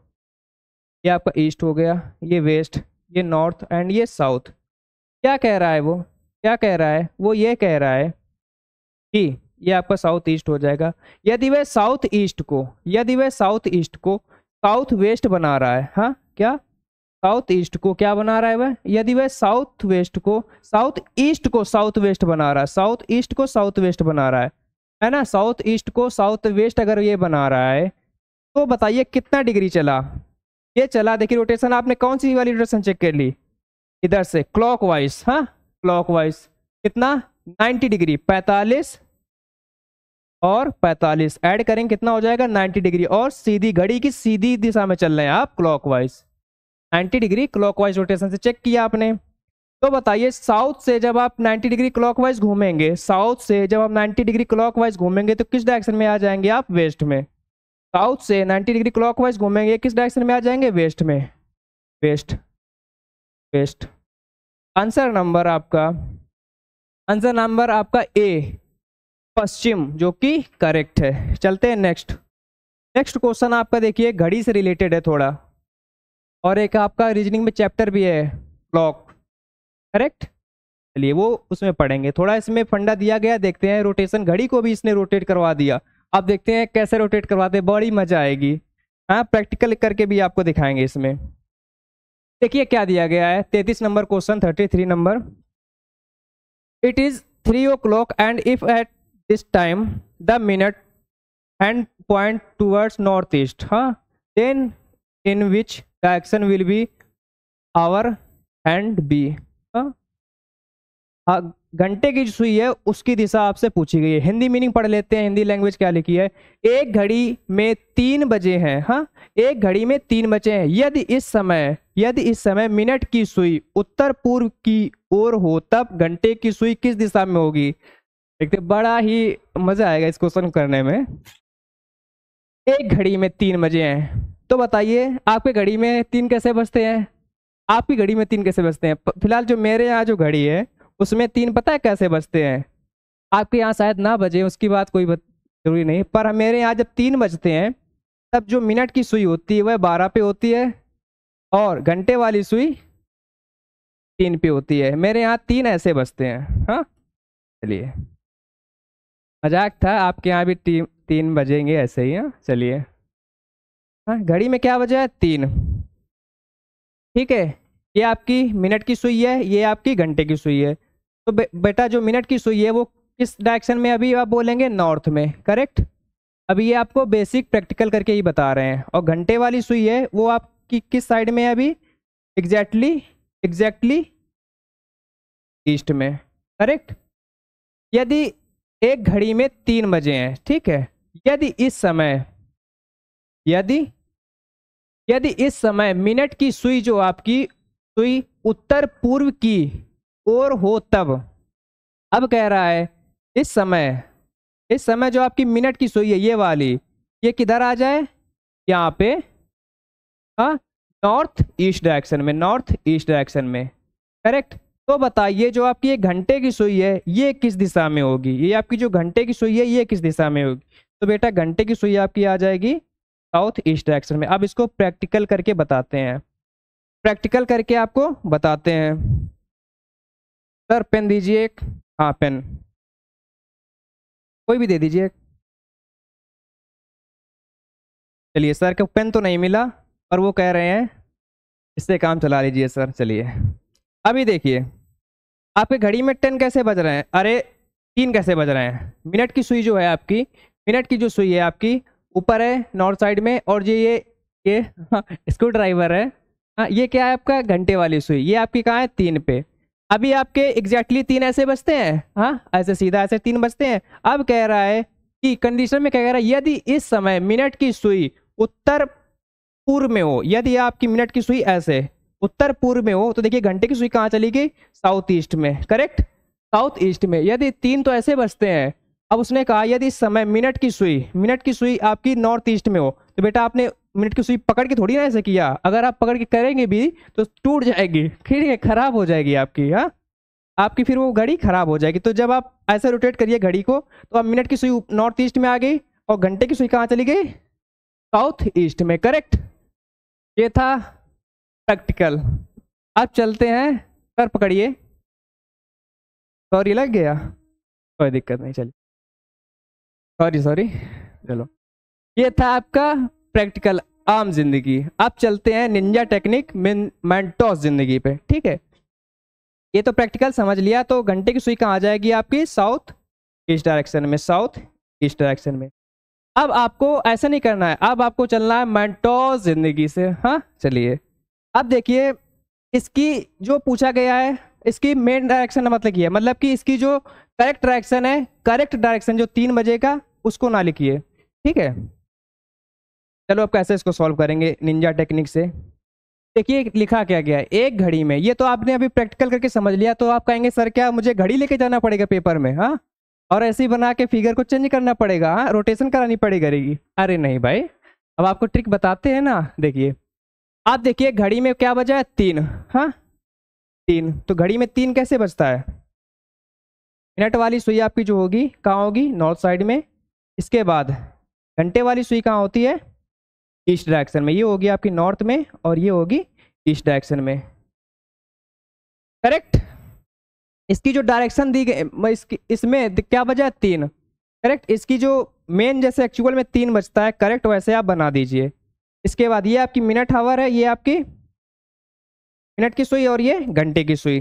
ये आपका ईस्ट हो गया ये वेस्ट ये नॉर्थ एंड ये साउथ क्या कह रहा है वो क्या कह रहा है वो ये कह रहा है कि ये आपका साउथ ईस्ट हो जाएगा यदि वह साउथ ईस्ट को यदि वह साउथ ईस्ट को साउथ वेस्ट बना रहा है हाँ क्या साउथ ईस्ट को क्या बना रहा है वह यदि वह साउथ वेस्ट को साउथ ईस्ट को साउथ वेस्ट बना रहा है साउथ ईस्ट को साउथ वेस्ट बना रहा है है ना साउथ ईस्ट को साउथ वेस्ट अगर ये बना रहा है तो बताइए कितना डिग्री चला ये चला देखिए रोटेशन आपने कौन सी वाली रोटेशन चेक कर ली इधर से क्लॉक वाइज हाँ क्लॉक वाइज कितना 90 डिग्री 45 और 45 ऐड करेंगे कितना हो जाएगा 90 डिग्री और सीधी घड़ी की सीधी दिशा में चल रहे हैं आप क्लॉकवाइज 90 डिग्री क्लॉकवाइज रोटेशन से चेक किया आपने तो बताइए साउथ से जब आप 90 डिग्री क्लॉकवाइज घूमेंगे साउथ से जब आप 90 डिग्री क्लॉकवाइज घूमेंगे तो किस डायरेक्शन में आ जाएंगे आप वेस्ट में साउथ से नाइन्टी डिग्री क्लॉक घूमेंगे किस डायरेक्शन में आ जाएंगे वेस्ट में वेस्ट वेस्ट आंसर नंबर आपका आंसर नंबर आपका ए पश्चिम जो कि करेक्ट है चलते हैं नेक्स्ट नेक्स्ट क्वेश्चन आपका देखिए घड़ी से रिलेटेड है थोड़ा और एक आपका रीजनिंग में चैप्टर भी है क्लॉक करेक्ट चलिए वो उसमें पढ़ेंगे थोड़ा इसमें फंडा दिया गया देखते हैं रोटेशन घड़ी को भी इसने रोटेट करवा दिया आप देखते हैं कैसे रोटेट करवाते बड़ी मजा आएगी हाँ प्रैक्टिकल करके भी आपको दिखाएंगे इसमें देखिए क्या दिया गया है तैतीस number question thirty three number it is three o'clock and if at time the minute hand point towards north east हाँ then in which direction will be hour hand be हाँ घंटे की जो सुई है उसकी दिशा आपसे पूछी गई है हिंदी मीनिंग पढ़ लेते हैं हिंदी लैंग्वेज क्या लिखी है एक घड़ी में तीन बजे हैं हाँ एक घड़ी में तीन बजे हैं यदि इस समय यदि इस समय मिनट की सुई उत्तर पूर्व की ओर हो तब घंटे की सुई किस दिशा में होगी देखते तो बड़ा ही मजा आएगा इस क्वेश्चन करने में एक घड़ी में तीन बजे हैं तो बताइए आपके घड़ी में तीन कैसे बजते हैं आपकी घड़ी में तीन कैसे बजते हैं फिलहाल जो मेरे यहाँ जो घड़ी है उसमें तीन पता है कैसे बजते हैं आपके यहाँ शायद ना बजे उसकी बात कोई जरूरी नहीं पर मेरे यहाँ जब तीन बजते हैं तब जो मिनट की सुई होती है वह बारह पे होती है और घंटे वाली सुई तीन पे होती है मेरे यहाँ तीन ऐसे बजते हैं हाँ चलिए मजाक था आपके यहाँ भी ती, तीन बजेंगे ऐसे ही हाँ चलिए हाँ घड़ी में क्या बजा है तीन ठीक है ये आपकी मिनट की सुई है ये आपकी घंटे की सुई है तो बे, बेटा जो मिनट की सुई है वो किस डायरेक्शन में अभी आप बोलेंगे नॉर्थ में करेक्ट अभी ये आपको बेसिक प्रैक्टिकल करके ही बता रहे हैं और घंटे वाली सुई है वो आपकी किस साइड में अभी एग्जैक्टली एग्जैक्टली ईस्ट में करेक्ट यदि एक घड़ी में तीन बजे हैं ठीक है यदि इस समय यदि यदि इस समय मिनट की सुई जो आपकी सुई उत्तर पूर्व की ओर हो तब अब कह रहा है इस समय इस समय जो आपकी मिनट की सुई है ये वाली ये किधर आ जाए यहाँ पे हाँ नॉर्थ ईस्ट डायरेक्शन में नॉर्थ ईस्ट डायरेक्शन में करेक्ट तो बताइए जो आपकी ये घंटे की सुई है ये किस दिशा में होगी ये आपकी जो घंटे की सुई है ये किस दिशा में होगी तो बेटा घंटे की सुई आपकी आ जाएगी साउथ ईस्ट डायरेक्शन में अब इसको प्रैक्टिकल करके बताते हैं प्रैक्टिकल करके आपको बताते हैं सर पेन दीजिए एक हाँ पेन कोई भी दे दीजिए चलिए सर को पेन तो नहीं मिला पर वो कह रहे हैं इससे काम चला लीजिए सर चलिए अभी देखिए आपके घड़ी में टेन कैसे बज रहे हैं अरे तीन कैसे बज रहे हैं मिनट की सुई जो है आपकी मिनट की जो सुई है आपकी ऊपर है नॉर्थ साइड में और जो ये ये हाँ, स्क्रू ड्राइवर है हाँ ये क्या है आपका घंटे वाली सुई ये आपकी कहाँ है तीन पे अभी आपके एग्जैक्टली तीन ऐसे बजते हैं हाँ ऐसे सीधा ऐसे तीन बजते हैं अब कह रहा है कि कंडीशन में क्या कह रहा है यदि इस समय मिनट की सुई उत्तर पूर्व में हो यदि आपकी मिनट की सुई ऐसे उत्तर पूर्व में हो तो देखिए घंटे की सुई कहाँ चली गई साउथ ईस्ट में करेक्ट साउथ ईस्ट में यदि तीन तो ऐसे बचते हैं अब उसने कहा यदि समय मिनट की सुई मिनट की सुई आपकी नॉर्थ ईस्ट में हो तो बेटा आपने मिनट की सुई पकड़ के थोड़ी ना ऐसे किया अगर आप पकड़ के करेंगे भी तो टूट जाएगी ठीक है खराब हो जाएगी आपकी हाँ आपकी फिर वो घड़ी खराब हो जाएगी तो जब आप ऐसे रोटेट करिए घड़ी को तो आप मिनट की सुई नॉर्थ ईस्ट में आ गई और घंटे की सुई कहाँ चली गई साउथ ईस्ट में करेक्ट ये था प्रैक्टिकल अब चलते हैं सर पकड़िए सॉरी लग गया कोई दिक्कत नहीं चलिए सॉरी सॉरी चलो ये था आपका प्रैक्टिकल आम जिंदगी अब चलते हैं निंजा टेक्निक मेंटोस जिंदगी पे ठीक है ये तो प्रैक्टिकल समझ लिया तो घंटे की सुई कहाँ आ जाएगी आपकी साउथ ईस्ट डायरेक्शन में साउथ ईस्ट डायरेक्शन में अब आपको ऐसा नहीं करना है अब आपको चलना है मैंटोस जिंदगी से हाँ चलिए अब देखिए इसकी जो पूछा गया है इसकी मेन डायरेक्शन मतलब ये मतलब कि इसकी जो करेक्ट डायरेक्शन है करेक्ट डायरेक्शन जो तीन बजे का उसको ना लिखिए ठीक है चलो अब कैसे इसको सॉल्व करेंगे निंजा टेक्निक से देखिए लिखा क्या गया है एक घड़ी में ये तो आपने अभी प्रैक्टिकल करके समझ लिया तो आप कहेंगे सर क्या मुझे घड़ी लेके जाना पड़ेगा पेपर में हाँ और ऐसे ही बना के फिगर को चेंज करना पड़ेगा हाँ रोटेशन करानी पड़ेगी अरे नहीं भाई अब आपको ट्रिक बताते हैं ना देखिए आप देखिए घड़ी में क्या बजा है तीन हाँ तीन तो घड़ी में तीन कैसे बजता है मिनट वाली सुई आपकी जो होगी कहाँ होगी नॉर्थ साइड में इसके बाद घंटे वाली सुई कहाँ होती है ईस्ट डायरेक्शन में ये होगी आपकी नॉर्थ में और ये होगी ईस्ट डायरेक्शन में करेक्ट इसकी जो डायरेक्शन दी गई इसकी इसमें क्या बजा है तीन करेक्ट इसकी जो मेन जैसे एक्चुअल में तीन बजता है करेक्ट वैसे आप बना दीजिए इसके बाद ये आपकी मिनट हावर है ये आपकी मिनट की सुई और ये घंटे की सुई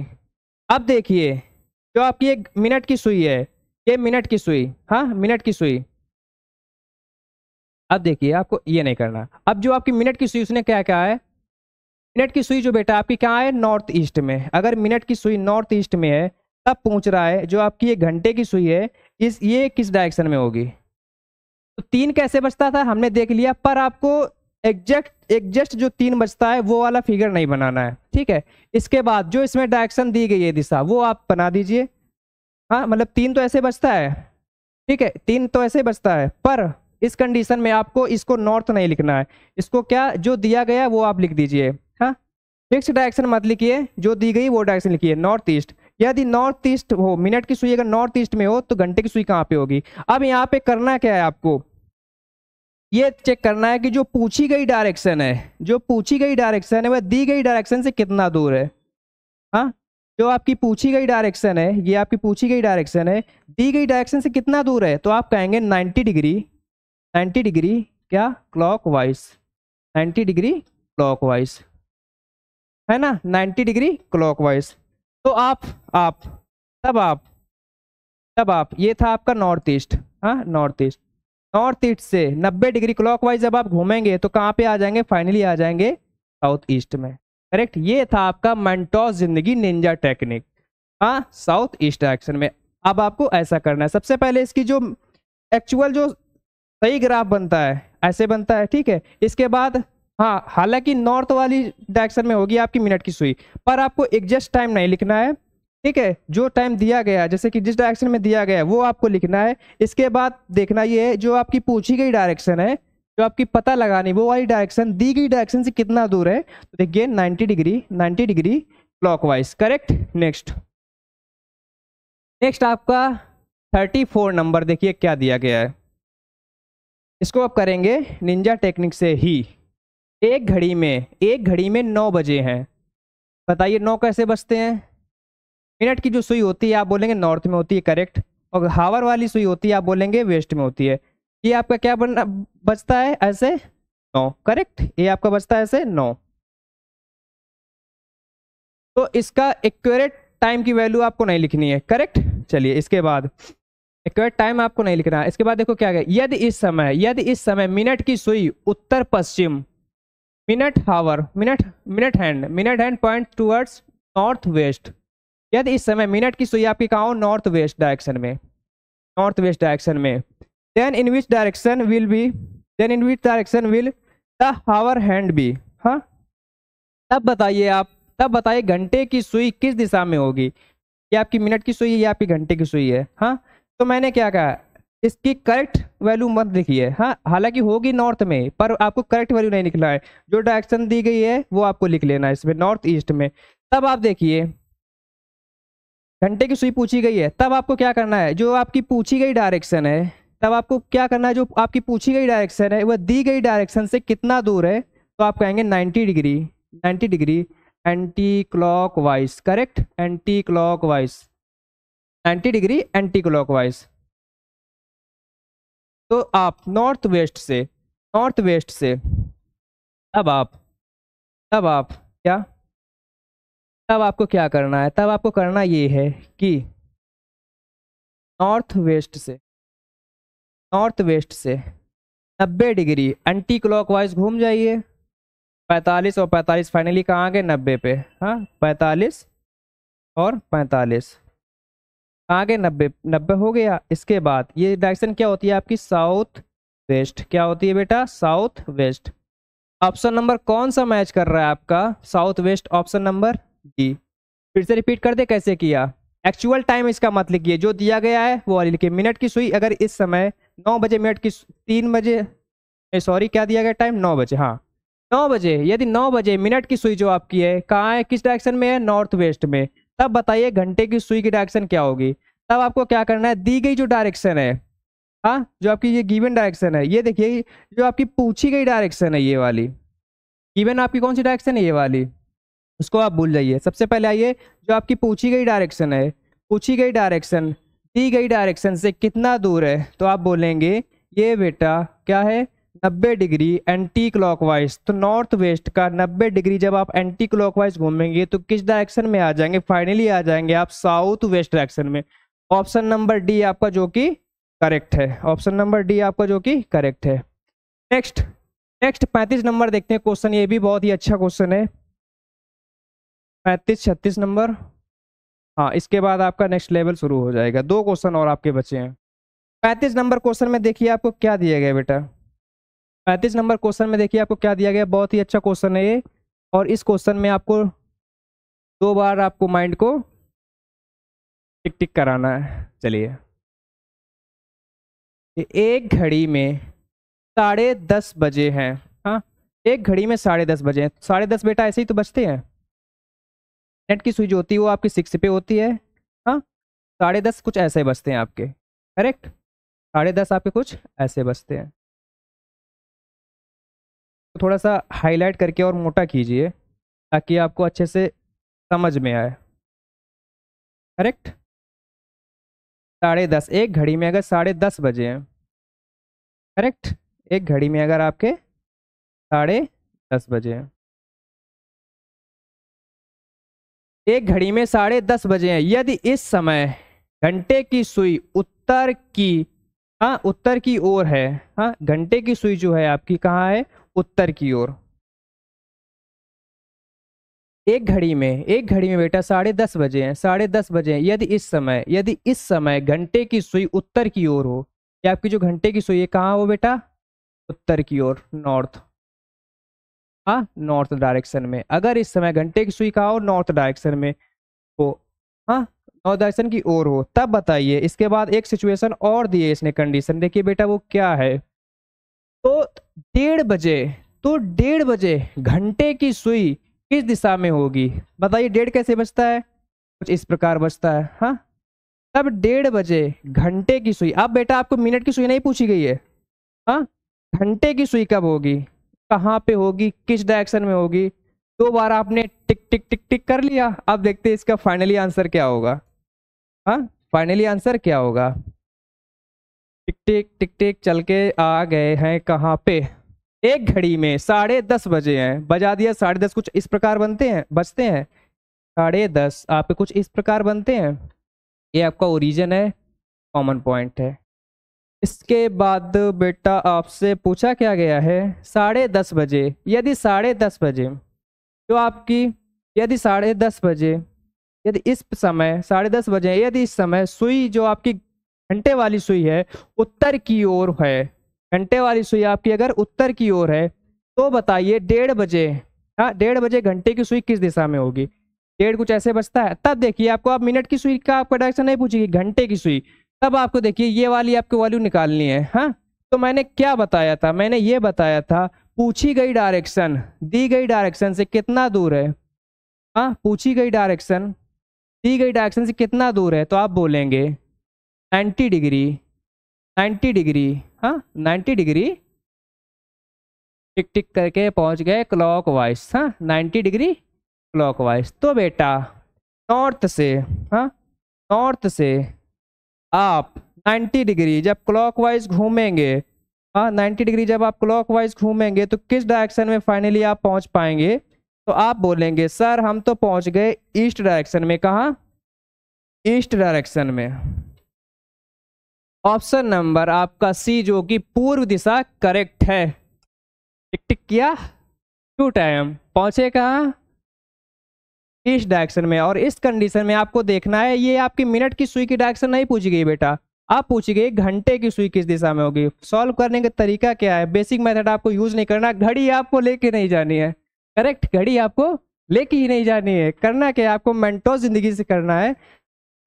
अब देखिए जो आपकी एक मिनट की सुई है ये मिनट की सुई हाँ मिनट की सुई अब देखिए आपको ये नहीं करना अब जो आपकी मिनट की सुई उसने क्या कहा है मिनट की सुई जो बेटा आपकी कहाँ है नॉर्थ ईस्ट में अगर मिनट की सुई नॉर्थ ईस्ट में है तब पूछ रहा है जो आपकी ये घंटे की सुई है इस ये किस डायरेक्शन में होगी तो तीन कैसे बचता था हमने देख लिया पर आपको एग्जैक्ट एग्जैक्ट जो तीन बचता है वो वाला फिगर नहीं बनाना है ठीक है इसके बाद जो इसमें डायरेक्शन दी गई है दिशा वो आप बना दीजिए हाँ मतलब तीन तो ऐसे बचता है ठीक है तीन तो ऐसे बचता है पर इस कंडीशन में आपको इसको नॉर्थ नहीं लिखना है इसको क्या जो दिया गया वो आप लिख दीजिए हाँ फिक्स डायरेक्शन मत लिखिए जो दी गई वो डायरेक्शन लिखिए नॉर्थ ईस्ट यदि नॉर्थ ईस्ट हो मिनट की सुई अगर नॉर्थ ईस्ट में हो तो घंटे की सुई कहाँ पे होगी अब यहाँ पे करना क्या है आपको ये चेक करना है कि जो पूछी गई डायरेक्शन है जो पूछी गई डायरेक्शन है वह दी गई डायरेक्शन से कितना दूर है हाँ जो आपकी पूछी गई डायरेक्शन है ये आपकी पूछी गई डायरेक्शन है दी गई डायरेक्शन से कितना दूर है तो आप कहेंगे 90 डिग्री 90 डिग्री क्या clock wise ninety degree clockwise है ना 90 डिग्री क्लॉक वाइज तो आप आप तब आप तब आप ये था आपका नॉर्थ ईस्ट हाँ नॉर्थ ईस्ट नॉर्थ ईस्ट से 90 डिग्री क्लॉकवाइज जब आप घूमेंगे तो कहाँ पे आ जाएंगे फाइनली आ जाएंगे साउथ ईस्ट में करेक्ट ये था आपका मंटॉस जिंदगी निंजा टेक्निक हाँ साउथ ईस्ट डायरेक्शन में अब आपको ऐसा करना है सबसे पहले इसकी जो एक्चुअल जो सही ग्राफ बनता है ऐसे बनता है ठीक है इसके बाद हाँ हालांकि नॉर्थ वाली डायरेक्शन में होगी आपकी मिनट की सुई पर आपको एग्जस्ट टाइम नहीं लिखना है ठीक है जो टाइम दिया गया जैसे कि जिस डायरेक्शन में दिया गया वो आपको लिखना है इसके बाद देखना ये है जो आपकी पूछी गई डायरेक्शन है जो आपकी पता लगानी वो वाली डायरेक्शन दी गई डायरेक्शन से कितना दूर है तो देखिए 90 degree 90 degree clockwise correct next next आपका 34 नंबर देखिए क्या दिया गया है इसको आप करेंगे निंजा टेक्निक से ही एक घड़ी में एक घड़ी में नौ बजे हैं बताइए नौ कैसे बजते हैं मिनट की जो सुई होती है आप बोलेंगे नॉर्थ में होती है करेक्ट और हावर वाली सुई होती है आप बोलेंगे वेस्ट में होती है ये आपका क्या बनना बचता है ऐसे नौ करेक्ट ये आपका बचता है ऐसे नौ तो इसका एक्यूरेट टाइम की वैल्यू आपको नहीं लिखनी है करेक्ट चलिए इसके बाद एक्यूरेट टाइम आपको नहीं लिखना है इसके बाद देखो क्या है यदि इस समय यदि इस समय मिनट की सुई उत्तर पश्चिम minute hour minute minute hand minute hand point towards north west यदि इस समय मिनट की सुई आपकी कहाँ हो नॉर्थ वेस्ट डायरेक्शन में नॉर्थ वेस्ट डायरेक्शन में then in which direction will be then in which direction will the hour hand be हाँ तब बताइए आप तब बताइए घंटे की सुई किस दिशा में होगी ये आपकी मिनट की सुई है या आपकी घंटे की सुई है हाँ तो मैंने क्या कहा इसकी करेक्ट वैल्यू मत लिखिए हाँ हालांकि होगी नॉर्थ में पर आपको करेक्ट वैल्यू नहीं लिखना है जो डायरेक्शन दी गई है वो आपको लिख लेना है इसमें नॉर्थ ईस्ट में तब आप देखिए घंटे की सुई पूछी गई है तब आपको क्या करना है जो आपकी पूछी गई डायरेक्शन है तब आपको क्या करना है जो आपकी पूछी गई डायरेक्शन है वह दी गई डायरेक्शन से कितना दूर है तो आप कहेंगे 90 degree 90 degree anti clock wise correct clock wise ninety degree anti clock wise तो आप नॉर्थ वेस्ट से नॉर्थ वेस्ट से अब आप तब आप क्या तब आपको क्या करना है तब आपको करना ये है कि नॉर्थ वेस्ट से नॉर्थ वेस्ट से 90 डिग्री एंटी क्लॉकवाइज घूम जाइए 45 और 45 फाइनली कहाँ गए 90 पे हाँ 45 और 45 कहाँ गए 90 90 हो गया इसके बाद ये डायरेक्शन क्या होती है आपकी साउथ वेस्ट क्या होती है बेटा साउथ वेस्ट ऑप्शन नंबर कौन सा मैच कर रहा है आपका साउथ वेस्ट ऑप्शन नंबर जी फिर से रिपीट कर दे कैसे किया एक्चुअल टाइम इसका मत लिखिए जो दिया गया है वो वाली लिखिए मिनट की सुई अगर इस समय नौ बजे मिनट की तीन बजे सॉरी क्या दिया गया टाइम नौ बजे हाँ नौ बजे यदि नौ बजे मिनट की सुई जो आपकी है कहाँ है किस डायरेक्शन में है नॉर्थ वेस्ट में तब बताइए घंटे की सुई की डायरेक्शन क्या होगी तब आपको क्या करना है दी गई जो डायरेक्शन है हाँ जो आपकी ये गिवन डायरेक्शन है ये देखिए जो आपकी पूछी गई डायरेक्शन है ये वाली गिवन आपकी कौन सी डायरेक्शन है ये वाली उसको आप भूल जाइए सबसे पहले आइए जो आपकी पूछी गई डायरेक्शन है पूछी गई डायरेक्शन दी गई डायरेक्शन से कितना दूर है तो आप बोलेंगे ये बेटा क्या है नब्बे डिग्री एंटी क्लॉकवाइज तो नॉर्थ वेस्ट का नब्बे डिग्री जब आप एंटी क्लॉकवाइज घूमेंगे तो किस डायरेक्शन में आ जाएंगे फाइनली आ जाएंगे आप साउथ वेस्ट डायरेक्शन में ऑप्शन नंबर डी आपका जो कि करेक्ट है ऑप्शन नंबर डी आपका जो कि करेक्ट है नेक्स्ट नेक्स्ट पैंतीस नंबर देखते हैं क्वेश्चन ये भी बहुत ही अच्छा क्वेश्चन है पैंतीस छत्तीस नंबर हाँ इसके बाद आपका नेक्स्ट लेवल शुरू हो जाएगा दो क्वेश्चन और आपके बचे हैं पैंतीस नंबर क्वेश्चन में देखिए आपको क्या दिया गया बेटा पैंतीस नंबर क्वेश्चन में देखिए आपको क्या दिया गया बहुत ही अच्छा क्वेश्चन है ये और इस क्वेश्चन में आपको दो बार आपको माइंड को टिक टिक कराना है चलिए एक घड़ी में साढ़े दस बजे हैं हाँ एक घड़ी में साढ़े दस बजे हैं साढ़े दस बेटा ऐसे ही तो बचते हैं नेट की स्विच होती है वो आपकी सिक्स पे होती है हाँ साढ़े दस कुछ ऐसे बचते हैं आपके करेक्ट साढ़े दस आपके कुछ ऐसे बचते हैं तो थोड़ा सा हाईलाइट करके और मोटा कीजिए ताकि आपको अच्छे से समझ में आए करेक्ट साढ़े दस एक घड़ी में अगर साढ़े दस बजे हैं करेक्ट एक घड़ी में अगर आपके साढ़े दस बजे हैं एक घड़ी में साढ़े दस बजे हैं यदि इस समय घंटे की सुई उत्तर की हाँ उत्तर की ओर है हाँ घंटे की सुई जो है आपकी कहाँ है उत्तर की ओर एक घड़ी में एक घड़ी में बेटा साढ़े दस बजे हैं साढ़े दस बजे हैं यदि इस समय यदि इस समय घंटे की सुई उत्तर की ओर हो या आपकी जो घंटे की सुई है कहाँ हो बेटा उत्तर की ओर नॉर्थ हाँ नॉर्थ डायरेक्शन में अगर इस समय घंटे की सुई कहा हो नॉर्थ डायरेक्शन में हो हाँ नॉर्थ डायरेक्शन की ओर हो तब बताइए इसके बाद एक सिचुएशन और दिए इसने कंडीशन देखिए बेटा वो क्या है तो डेढ़ बजे तो डेढ़ बजे घंटे की सुई किस दिशा में होगी बताइए डेढ़ कैसे बचता है कुछ इस प्रकार बचता है हाँ तब डेढ़ बजे घंटे की सुई अब बेटा आपको मिनट की सुई नहीं पूछी गई है हाँ घंटे की सुई कब होगी कहाँ पे होगी किस डायरेक्शन में होगी दो बार आपने टिक टिक टिक टिक कर लिया अब देखते हैं इसका फाइनली आंसर क्या होगा हाँ फाइनली आंसर क्या होगा टिक टिक टिक टिक चल के आ गए हैं कहाँ पे एक घड़ी में साढ़े दस बजे हैं बजा दिया साढ़े दस कुछ इस प्रकार बनते हैं बजते हैं साढ़े दस आप कुछ इस प्रकार बनते हैं ये आपका ओरिजन है कॉमन पॉइंट है इसके बाद बेटा आपसे पूछा क्या गया है साढ़े दस बजे यदि साढ़े दस बजे तो आपकी यदि साढ़े दस बजे यदि इस समय साढ़े दस बजे यदि इस समय सुई जो आपकी घंटे वाली सुई है उत्तर की ओर है घंटे वाली सुई आपकी अगर उत्तर की ओर है तो बताइए डेढ़ बजे हाँ डेढ़ बजे घंटे की सुई किस दिशा में होगी डेढ़ कुछ ऐसे बचता है तब देखिए आपको आप मिनट की सुई का आपका डायरेक्शन नहीं पूछेगी घंटे की सुई तब आपको देखिए ये वाली आपको वैल्यू निकालनी है हाँ तो मैंने क्या बताया था मैंने ये बताया था पूछी गई डायरेक्शन दी गई डायरेक्शन से कितना दूर है हाँ पूछी गई डायरेक्शन दी गई डायरेक्शन से कितना दूर है तो आप बोलेंगे 90 डिग्री 90 डिग्री हाँ 90 डिग्री टिक टिक करके पहुंच गए क्लॉक वाइज हाँ नाइन्टी डिग्री क्लॉक वाइज तो बेटा नॉर्थ से हाँ नॉर्थ से आप 90 डिग्री जब क्लॉकवाइज घूमेंगे हाँ 90 डिग्री जब आप क्लॉकवाइज घूमेंगे तो किस डायरेक्शन में फाइनली आप पहुंच पाएंगे तो आप बोलेंगे सर हम तो पहुंच गए ईस्ट डायरेक्शन में कहा ईस्ट डायरेक्शन में ऑप्शन नंबर आपका सी जो कि पूर्व दिशा करेक्ट है टिक टिक किया टू टाइम पहुंचे कहा इस डायरेक्शन में और इस कंडीशन में आपको देखना है ये आपकी मिनट की सुई की डायरेक्शन नहीं पूछी गई बेटा आप पूछी गई घंटे की सुई किस दिशा में होगी सॉल्व करने का तरीका क्या है बेसिक मेथड आपको यूज नहीं करना घड़ी आपको लेके नहीं जानी है करेक्ट घड़ी आपको लेके ही नहीं जानी है करना क्या है आपको मेंटो जिंदगी से करना है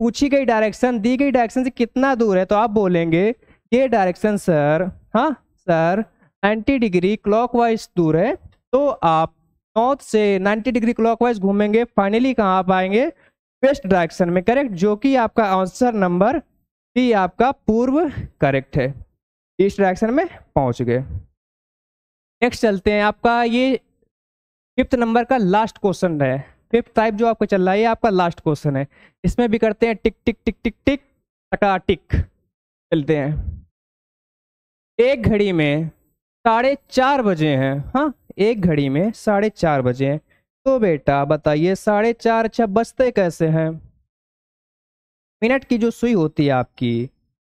पूछी गई डायरेक्शन दी गई डायरेक्शन से कितना दूर है तो आप बोलेंगे ये डायरेक्शन सर हाँ सर नाइन्टी डिग्री क्लॉक दूर है तो आप नॉर्थ से 90 डिग्री क्लॉकवाइज घूमेंगे फाइनली कहाँ आप आएंगे वेस्ट डायरेक्शन में करेक्ट जो कि आपका आंसर नंबर बी आपका पूर्व करेक्ट है ईस्ट डायरेक्शन में पहुंच गए नेक्स्ट चलते हैं आपका ये फिफ्थ नंबर का लास्ट क्वेश्चन है फिफ्थ टाइप जो आपका चल रहा है ये आपका लास्ट क्वेश्चन है इसमें भी करते हैं टिक टिक टिक टिक टिक टका टिक चलते हैं एक घड़ी में साढ़े चार बजे हैं हाँ एक घड़ी में साढ़े चार बजे तो बेटा बताइए साढ़े चार अच्छा बजते कैसे हैं मिनट की जो सुई होती है आपकी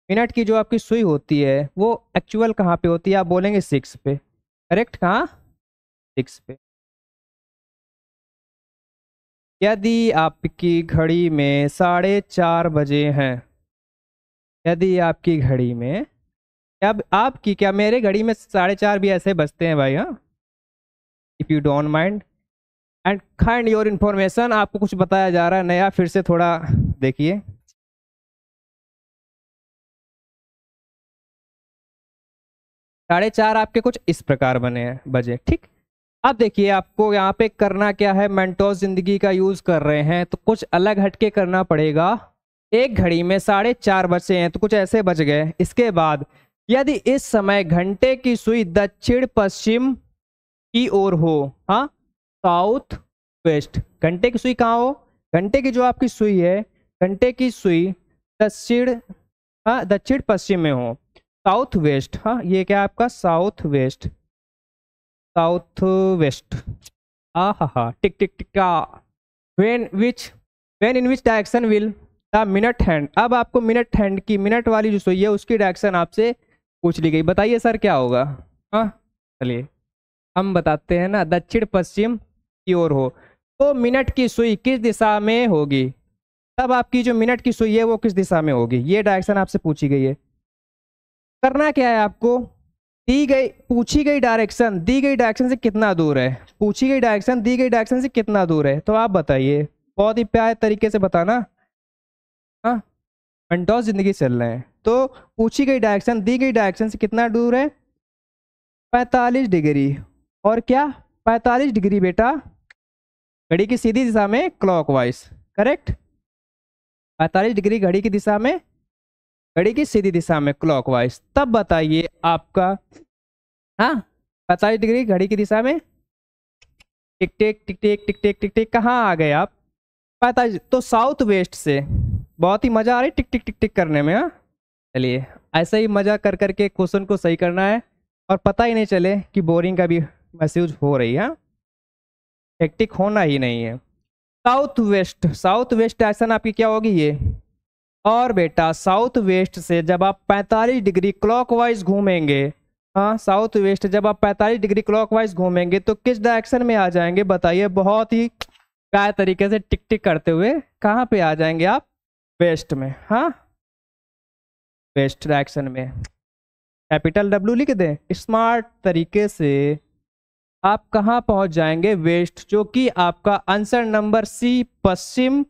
मिनट की जो आपकी सुई होती है वो एक्चुअल कहाँ पे होती है आप बोलेंगे सिक्स पे करेक्ट कहाँ सिक्स पे यदि आपकी घड़ी में साढ़े चार बजे हैं यदि आपकी घड़ी में अब आपकी क्या मेरे घड़ी में साढ़े चार भी ऐसे बजते हैं भाई हाँ if you don't mind and kind your information आपको कुछ बताया जा रहा है नया फिर से थोड़ा देखिए साढ़े चार आपके कुछ इस प्रकार बने हैं बजे ठीक अब देखिए आपको यहाँ पे करना क्या है मेंटोस जिंदगी का यूज कर रहे हैं तो कुछ अलग हटके करना पड़ेगा एक घड़ी में साढ़े चार बचे हैं तो कुछ ऐसे बच गए इसके बाद यदि इस समय घंटे की सुई दक्षिण पश्चिम की ओर हो हाँ साउथ वेस्ट घंटे की सुई कहाँ हो घंटे की जो आपकी सुई है घंटे की सुई दक्षिण हाँ दक्षिण पश्चिम में हो साउथ वेस्ट हाँ ये क्या आपका साउथ वेस्ट साउथ वेस्ट हाँ हा हा टिक टिक टिका when which when in which direction will the minute hand अब आपको मिनट हैंड की मिनट वाली जो सुई है उसकी डायरेक्शन आपसे पूछ ली गई बताइए सर क्या होगा हाँ चलिए हम बताते हैं ना दक्षिण पश्चिम की ओर हो तो मिनट की सुई किस दिशा में होगी तब आपकी जो मिनट की सुई है वो किस दिशा में होगी ये डायरेक्शन आपसे पूछी गई है करना क्या है आपको दी गई पूछी गई डायरेक्शन दी गई डायरेक्शन से कितना दूर है पूछी गई डायरेक्शन दी गई डायरेक्शन से कितना दूर है तो आप बताइए बहुत ही प्यारे तरीके से बताना हाँ मंटॉस जिंदगी चल रहे हैं तो पूछी गई डायरेक्शन दी गई डायरेक्शन से कितना दूर है पैंतालीस डिग्री और क्या 45 डिग्री बेटा घड़ी की सीधी दिशा में क्लॉकवाइज करेक्ट 45 डिग्री घड़ी की दिशा में घड़ी की सीधी दिशा में क्लॉकवाइज तब बताइए आपका हाँ पैंतालीस डिग्री घड़ी की दिशा में टिक टिक टिक टिक टिक टिक टिक टिक कहाँ आ गए आप पैंतालीस तो साउथ वेस्ट से बहुत ही मज़ा आ रही टिक टिक टिक टिक करने में हाँ चलिए ऐसा ही मज़ा कर करके क्वेश्चन को सही करना है और पता ही नहीं चले कि बोरिंग का भी मैसेज हो रही है एक्टिक होना ही नहीं है south west south west direction आपकी क्या होगी ये और बेटा साउथ वेस्ट से जब आप 45 डिग्री क्लॉकवाइज घूमेंगे हाँ साउथ वेस्ट जब आप 45 डिग्री क्लॉकवाइज घूमेंगे तो किस डायरेक्शन में आ जाएंगे बताइए बहुत ही क्या तरीके से टिक टिक करते हुए कहाँ पे आ जाएंगे आप वेस्ट में हाँ वेस्ट डायरेक्शन में कैपिटल डब्ल्यू लिख दें स्मार्ट तरीके से आप कहाँ पहुंच जाएंगे वेस्ट जो कि आपका आंसर नंबर सी पश्चिम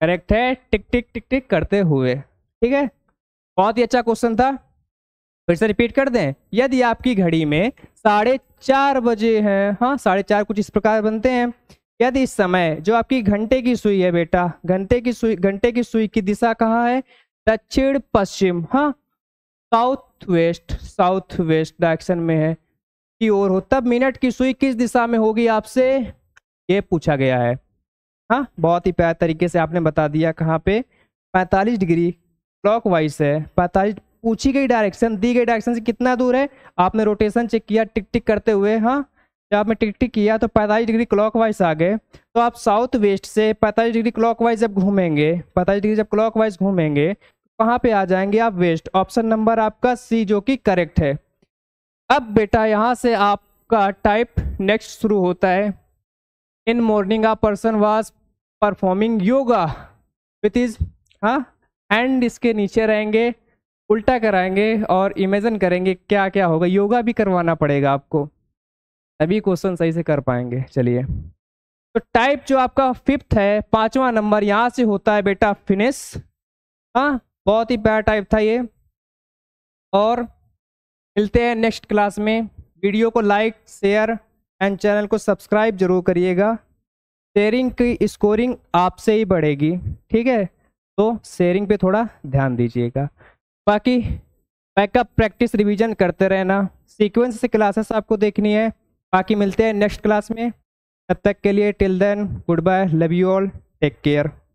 करेक्ट है टिक टिक टिक टिक करते हुए ठीक है बहुत ही अच्छा क्वेश्चन था फिर से रिपीट कर दें यदि आपकी घड़ी में साढ़े चार बजे हैं हाँ साढ़े चार कुछ इस प्रकार बनते हैं यदि इस समय जो आपकी घंटे की सुई है बेटा घंटे की सुई घंटे की सुई की दिशा कहाँ है दक्षिण पश्चिम हाँ south west south west direction में है की ओर हो तब मिनट की सुई किस दिशा में होगी आपसे ये पूछा गया है हाँ बहुत ही प्यार तरीके से आपने बता दिया कहाँ पे 45 डिग्री वाइज है 45 पूछी गई डायरेक्शन दी गई डायरेक्शन से कितना दूर है आपने रोटेशन चेक किया टिक टिक करते हुए हाँ जब आपने टिक टिक किया तो 45 डिग्री क्लॉक आ गए तो आप साउथ वेस्ट से 45 डिग्री क्लॉक जब घूमेंगे 45 डिग्री जब क्लॉक घूमेंगे तो कहाँ पे आ जाएंगे आप वेस्ट ऑप्शन नंबर आपका सी जो कि करेक्ट है अब बेटा यहाँ से आपका टाइप नेक्स्ट शुरू होता है in morning a person was performing yoga with is हाँ एंड इसके नीचे रहेंगे उल्टा कराएंगे और इमेजन करेंगे क्या क्या होगा योगा भी करवाना पड़ेगा आपको तभी क्वेश्चन सही से कर पाएंगे चलिए तो टाइप जो आपका फिफ्थ है पांचवा नंबर यहाँ से होता है बेटा फिनिश हाँ बहुत ही बैड टाइप था ये और मिलते हैं नेक्स्ट क्लास में वीडियो को लाइक शेयर एंड चैनल को सब्सक्राइब जरूर करिएगा शेयरिंग की स्कोरिंग आपसे ही बढ़ेगी ठीक है तो शेयरिंग पे थोड़ा ध्यान दीजिएगा बाकी बैकअप प्रैक्टिस रिवीजन करते रहना सीक्वेंस से क्लासेस आपको देखनी है बाकी मिलते हैं नेक्स्ट क्लास में तब तक के लिए till then goodbye love you all take care